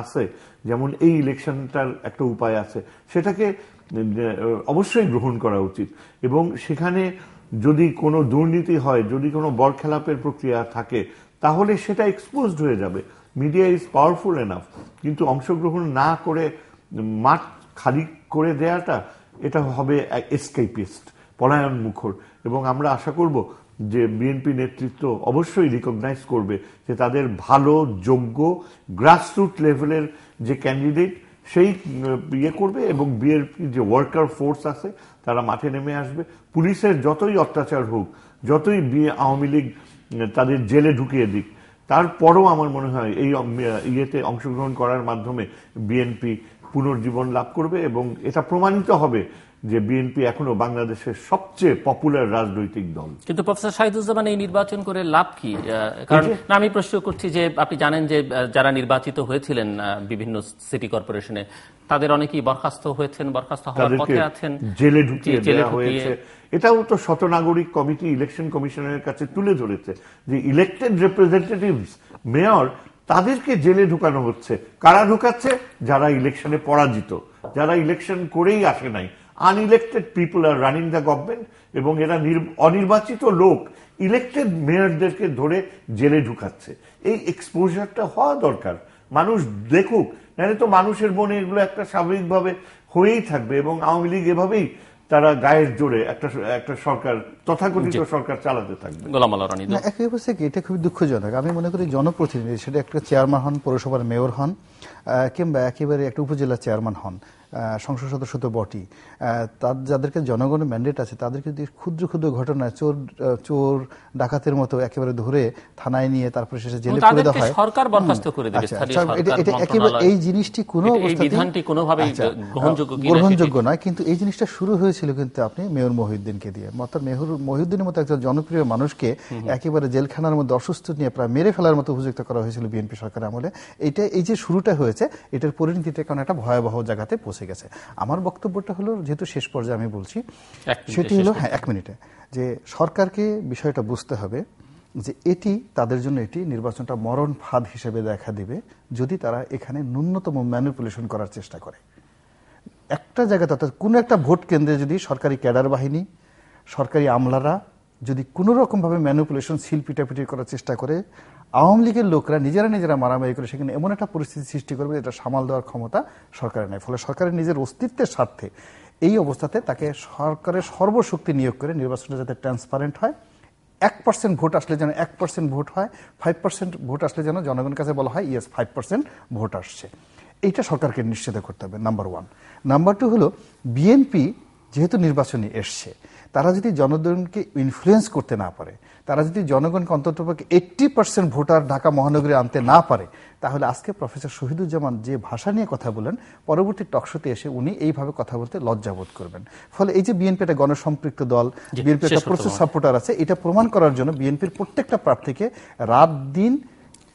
আছে যেমন এই ইলেকশনটার একটা উপায় আছে সেটাকে অবশ্যই গ্রহণ করা উচিত এবং সেখানে যদি কোনো দুর্নীতি হয় যদি কোনো বরখেলাপের প্রক্রিয়া থাকে তাহলে সেটা এক্সপোজড হয়ে যাবে মিডিয়া ইজ পাওয়ারফুল এনাফ কিন্তু অংশগ্রহণ না করে মাঠ খালি করে দেয়াটা এটা হবে এসকেপিস্ট পলায়ন মুখর এবং আমরা আশা করব যে বিএনপি নেতৃত্ব অবশ্যই রিকগনাইজ করবে যে তাদের ভালো যোগ্য গ্রাসরুট লেভেলের যে ক্যান্ডিডেট সেই ইয়ে করবে এবং বিএনপি যে ওয়ার্কার ফোর্স আছে তারা মাঠে নেমে আসবে পুলিশের যতই অত্যাচার হোক যতই বিয়ে আওয়ামী লীগ তাদের জেলে ঢুকিয়ে দিক তারপরও আমার মনে হয় এই ইয়েতে অংশগ্রহণ করার মাধ্যমে বিএনপি পুনর্জীবন লাভ করবে এবং এটা প্রমাণিত হবে যে বিএনপি এখনো বাংলাদেশের সবচেয়ে পপুলার রাজনৈতিক দল কিন্তু প্রফেসর শাহিদুজ্জামান এই নির্বাচন করে লাভ কি কারণ আমি প্রশ্ন করছি যে আপনি জানেন যে যারা নির্বাচিত হয়েছিলেন বিভিন্ন সিটি কর্পোরেশনে তাদের অনেকেই বরখাস্ত হয়েছেন বরখাস্ত হওয়ার পথে আছেন জেলে ঢুকিয়ে দেওয়া হয়েছে এটাও তো শতনাগরিক কমিটি ইলেকশন কমিশনের কাছে তুলে ধরেছে যে ইলেক্টেড রিপ্রেজেন্টেটিভস মেয়র তাদেরকে জেলে ঢুকানো হচ্ছে কারা ঢুকাচ্ছে যারা ইলেকশনে পরাজিত যারা ইলেকশন করেই আসে নাই unelected people are running the government এবং এরা অনির্বাচিত লোক ইলেক্টেড মেয়রদেরকে ধরে জেলে ঢুকাচ্ছে এই এক্সপোজারটা হওয়া দরকার মানুষ দেখুক নাহলে তো মানুষের মনে এগুলো একটা স্বাভাবিকভাবে হয়েই থাকবে এবং আওয়ামী লীগ এভাবেই তারা গায়ের জোরে একটা একটা সরকার তথাকথিত সরকার চালাতে থাকবে একই অবস্থা কি এটা খুবই দুঃখজনক আমি মনে করি জনপ্রতিনিধি সেটা একটা চেয়ারম্যান হন পৌরসভার মেয়র হন কিংবা একেবারে একটা উপজেলা চেয়ারম্যান হন সংসদ সদস্য তো বটি যাদেরকে জনগণের ম্যান্ডেট আছে তাদেরকে যদি ক্ষুদ্র ক্ষুদ্র ঘটনায় চোর চোর ডাকাতের মতো একেবারে ধরে থানায় নিয়ে তারপরে শেষে জেলে পুরে দেওয়া হয় সরকার বরখাস্ত করে দেবে আচ্ছা, স্থানীয় এটা একেবারে এই জিনিসটি কোনো বিধানটি কোনোভাবেই আচ্ছা, গ্রহণযোগ্য গ্রহণযোগ্য নয় কিন্তু এই জিনিসটা শুরু হয়েছিল কিন্তু আপনি মেয়র মহিউদ্দিনকে দিয়ে অর্থাৎ মেহর মহিউদ্দিনের মতো একজন জনপ্রিয় মানুষকে একেবারে জেলখানার মধ্যে অসুস্থ নিয়ে প্রায় মেরে ফেলার মতো অভিযুক্ত করা হয়েছিল বিএনপি সরকার আমলে এটা এই যে শুরুটা হয়েছে এটার পরিণতিতে কারণ একটা ভয়াবহ জায়গাতে পৌঁছে ঠিক আছে আমার বক্তব্যটা হলো যেহেতু শেষ পর্যায়ে আমি বলছি সেটি হলো হ্যাঁ এক মিনিটে যে সরকারকে বিষয়টা বুঝতে হবে যে এটি তাদের জন্য এটি নির্বাচনটা মরণ ফাঁদ হিসেবে দেখা দিবে যদি তারা এখানে ন্যূনতম ম্যানিপুলেশন করার চেষ্টা করে একটা জায়গাতে অর্থাৎ কোনো একটা ভোট কেন্দ্রে যদি সরকারি ক্যাডার বাহিনী সরকারি আমলারা যদি কোনো রকমভাবে ম্যানিপুলেশন শিল পিটাপিটি করার চেষ্টা করে আওয়ামী লীগের লোকরা নিজেরা নিজেরা মারামারি করে সেখানে এমন একটা পরিস্থিতি সৃষ্টি করবে যেটা সামাল দেওয়ার ক্ষমতা সরকারের নেই ফলে সরকারের নিজের অস্তিত্বের স্বার্থে এই অবস্থাতে তাকে সরকারের সর্বশক্তি নিয়োগ করে নির্বাচনটা যাতে ট্রান্সপারেন্ট হয় এক পার্সেন্ট ভোট আসলে যেন এক পার্সেন্ট ভোট হয় ফাইভ পার্সেন্ট ভোট আসলে যেন জনগণের কাছে বলা হয় ইয়েস ফাইভ পার্সেন্ট ভোট আসছে এইটা সরকারকে নিশ্চিত করতে হবে নাম্বার ওয়ান নাম্বার টু হলো বিএনপি যেহেতু নির্বাচনে এসছে তারা যদি জনগণকে ইনফ্লুয়েন্স করতে না পারে তারা যদি জনগণকে অন্ততপক্ষে এইটটি পার্সেন্ট ভোটার ঢাকা মহানগরী আনতে না পারে তাহলে আজকে প্রফেসর শহীদুজ্জামান যে ভাষা নিয়ে কথা বলেন পরবর্তী টকশোতে এসে উনি এইভাবে কথা বলতে লজ্জাবোধ করবেন ফলে এই যে বিএনপি একটা গণসম্পৃক্ত দল বিএনপি একটা প্রচুর সাপোর্টার আছে এটা প্রমাণ করার জন্য বিএনপির প্রত্যেকটা প্রার্থীকে রাত দিন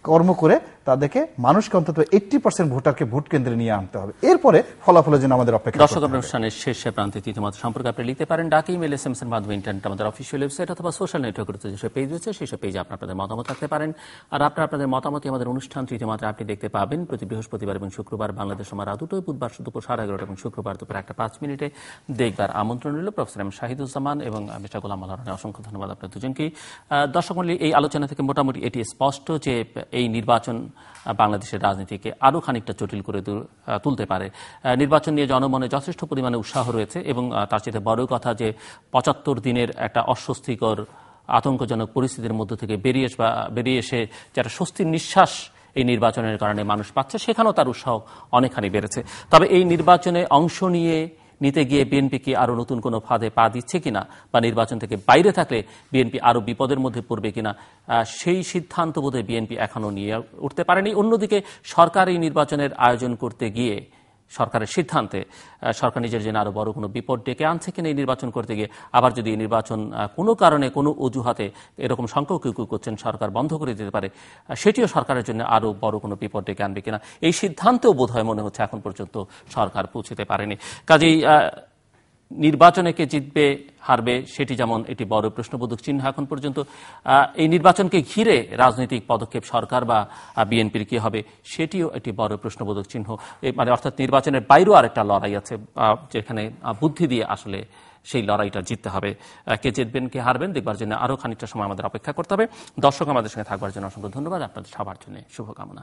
কর্ম করে তাদেরকে মানুষকে অন্তত এইটি পার্সেন্ট ভোটারকে ভোট কেন্দ্রে নিয়ে আনতে হবে এরপরে ফলাফলের জন্য আমাদের অপেক্ষা দর্শক অনুষ্ঠানের শেষে প্রান্তে ইতিমধ্যে সম্পর্কে আপনি লিখতে পারেন ডাক ইমেল এস এম এর মাধ্যমে ইন্টারনেট আমাদের অফিসিয়াল ওয়েবসাইট অথবা সোশ্যাল নেটওয়ার্কের যেসব পেজ রয়েছে সেসব পেজে আপনার আপনাদের মতামত থাকতে পারেন আর আপনার আপনাদের মতামতই আমাদের তৃতীয় মাত্রা আপনি দেখতে পাবেন প্রতি বৃহস্পতিবার এবং শুক্রবার বাংলাদেশ সময় রাত দুটোয় বুধবার দুপুর সাড়ে এগারোটা এবং শুক্রবার দুপুর একটা পাঁচ মিনিটে দেখবার আমন্ত্রণ রইল প্রফেসর এম শাহিদুজ্জামান এবং মিস্টার গোলাম আলহরণে অসংখ্য ধন্যবাদ আপনার দুজনকে দর্শক মন্ডলী এই আলোচনা থেকে মোটামুটি এটি স্পষ্ট যে এই নির্বাচন বাংলাদেশের রাজনীতিকে আরও খানিকটা জটিল করে তুলতে পারে নির্বাচন নিয়ে জনমনে যথেষ্ট পরিমাণে উৎসাহ রয়েছে এবং তার সাথে বড় কথা যে পঁচাত্তর দিনের একটা অস্বস্তিকর আতঙ্কজনক পরিস্থিতির মধ্য থেকে বেরিয়ে বেরিয়ে এসে যারা স্বস্তির নিঃশ্বাস এই নির্বাচনের কারণে মানুষ পাচ্ছে সেখানেও তার উৎসাহ অনেকখানি বেড়েছে তবে এই নির্বাচনে অংশ নিয়ে নিতে গিয়ে বিএনপি কি আরো নতুন কোনো ফাঁদে পা দিচ্ছে কিনা বা নির্বাচন থেকে বাইরে থাকলে বিএনপি আরো বিপদের মধ্যে পড়বে কিনা সেই সিদ্ধান্ত বোধে বিএনপি এখনও নিয়ে উঠতে পারেনি অন্যদিকে সরকার এই নির্বাচনের আয়োজন করতে গিয়ে সরকারের সিদ্ধান্তে সরকার নিজের জন্য আরও বড় কোনো বিপদ ডেকে আনছে কিনা এই নির্বাচন করতে গিয়ে আবার যদি নির্বাচন কোনো কারণে কোনো অজুহাতে এরকম সংখ্যক কেউ করছেন সরকার বন্ধ করে দিতে পারে সেটিও সরকারের জন্য আরও বড় কোনো বিপদ ডেকে আনবে কিনা এই সিদ্ধান্তেও বোধহয় মনে হচ্ছে এখন পর্যন্ত সরকার পৌঁছতে পারেনি কাজেই নির্বাচনে কে জিতবে হারবে সেটি যেমন এটি বড় প্রশ্নবোধক চিহ্ন এখন পর্যন্ত এই নির্বাচনকে ঘিরে রাজনৈতিক পদক্ষেপ সরকার বা বিএনপির কি হবে সেটিও একটি বড় প্রশ্নবোধক চিহ্ন মানে অর্থাৎ নির্বাচনের বাইরেও আরেকটা লড়াই আছে যেখানে বুদ্ধি দিয়ে আসলে সেই লড়াইটা জিততে হবে কে জিতবেন কে হারবেন দেখবার জন্য আরও খানিকটা সময় আমাদের অপেক্ষা করতে হবে দর্শক আমাদের সঙ্গে থাকবার জন্য অসংখ্য ধন্যবাদ আপনাদের সবার জন্য শুভকামনা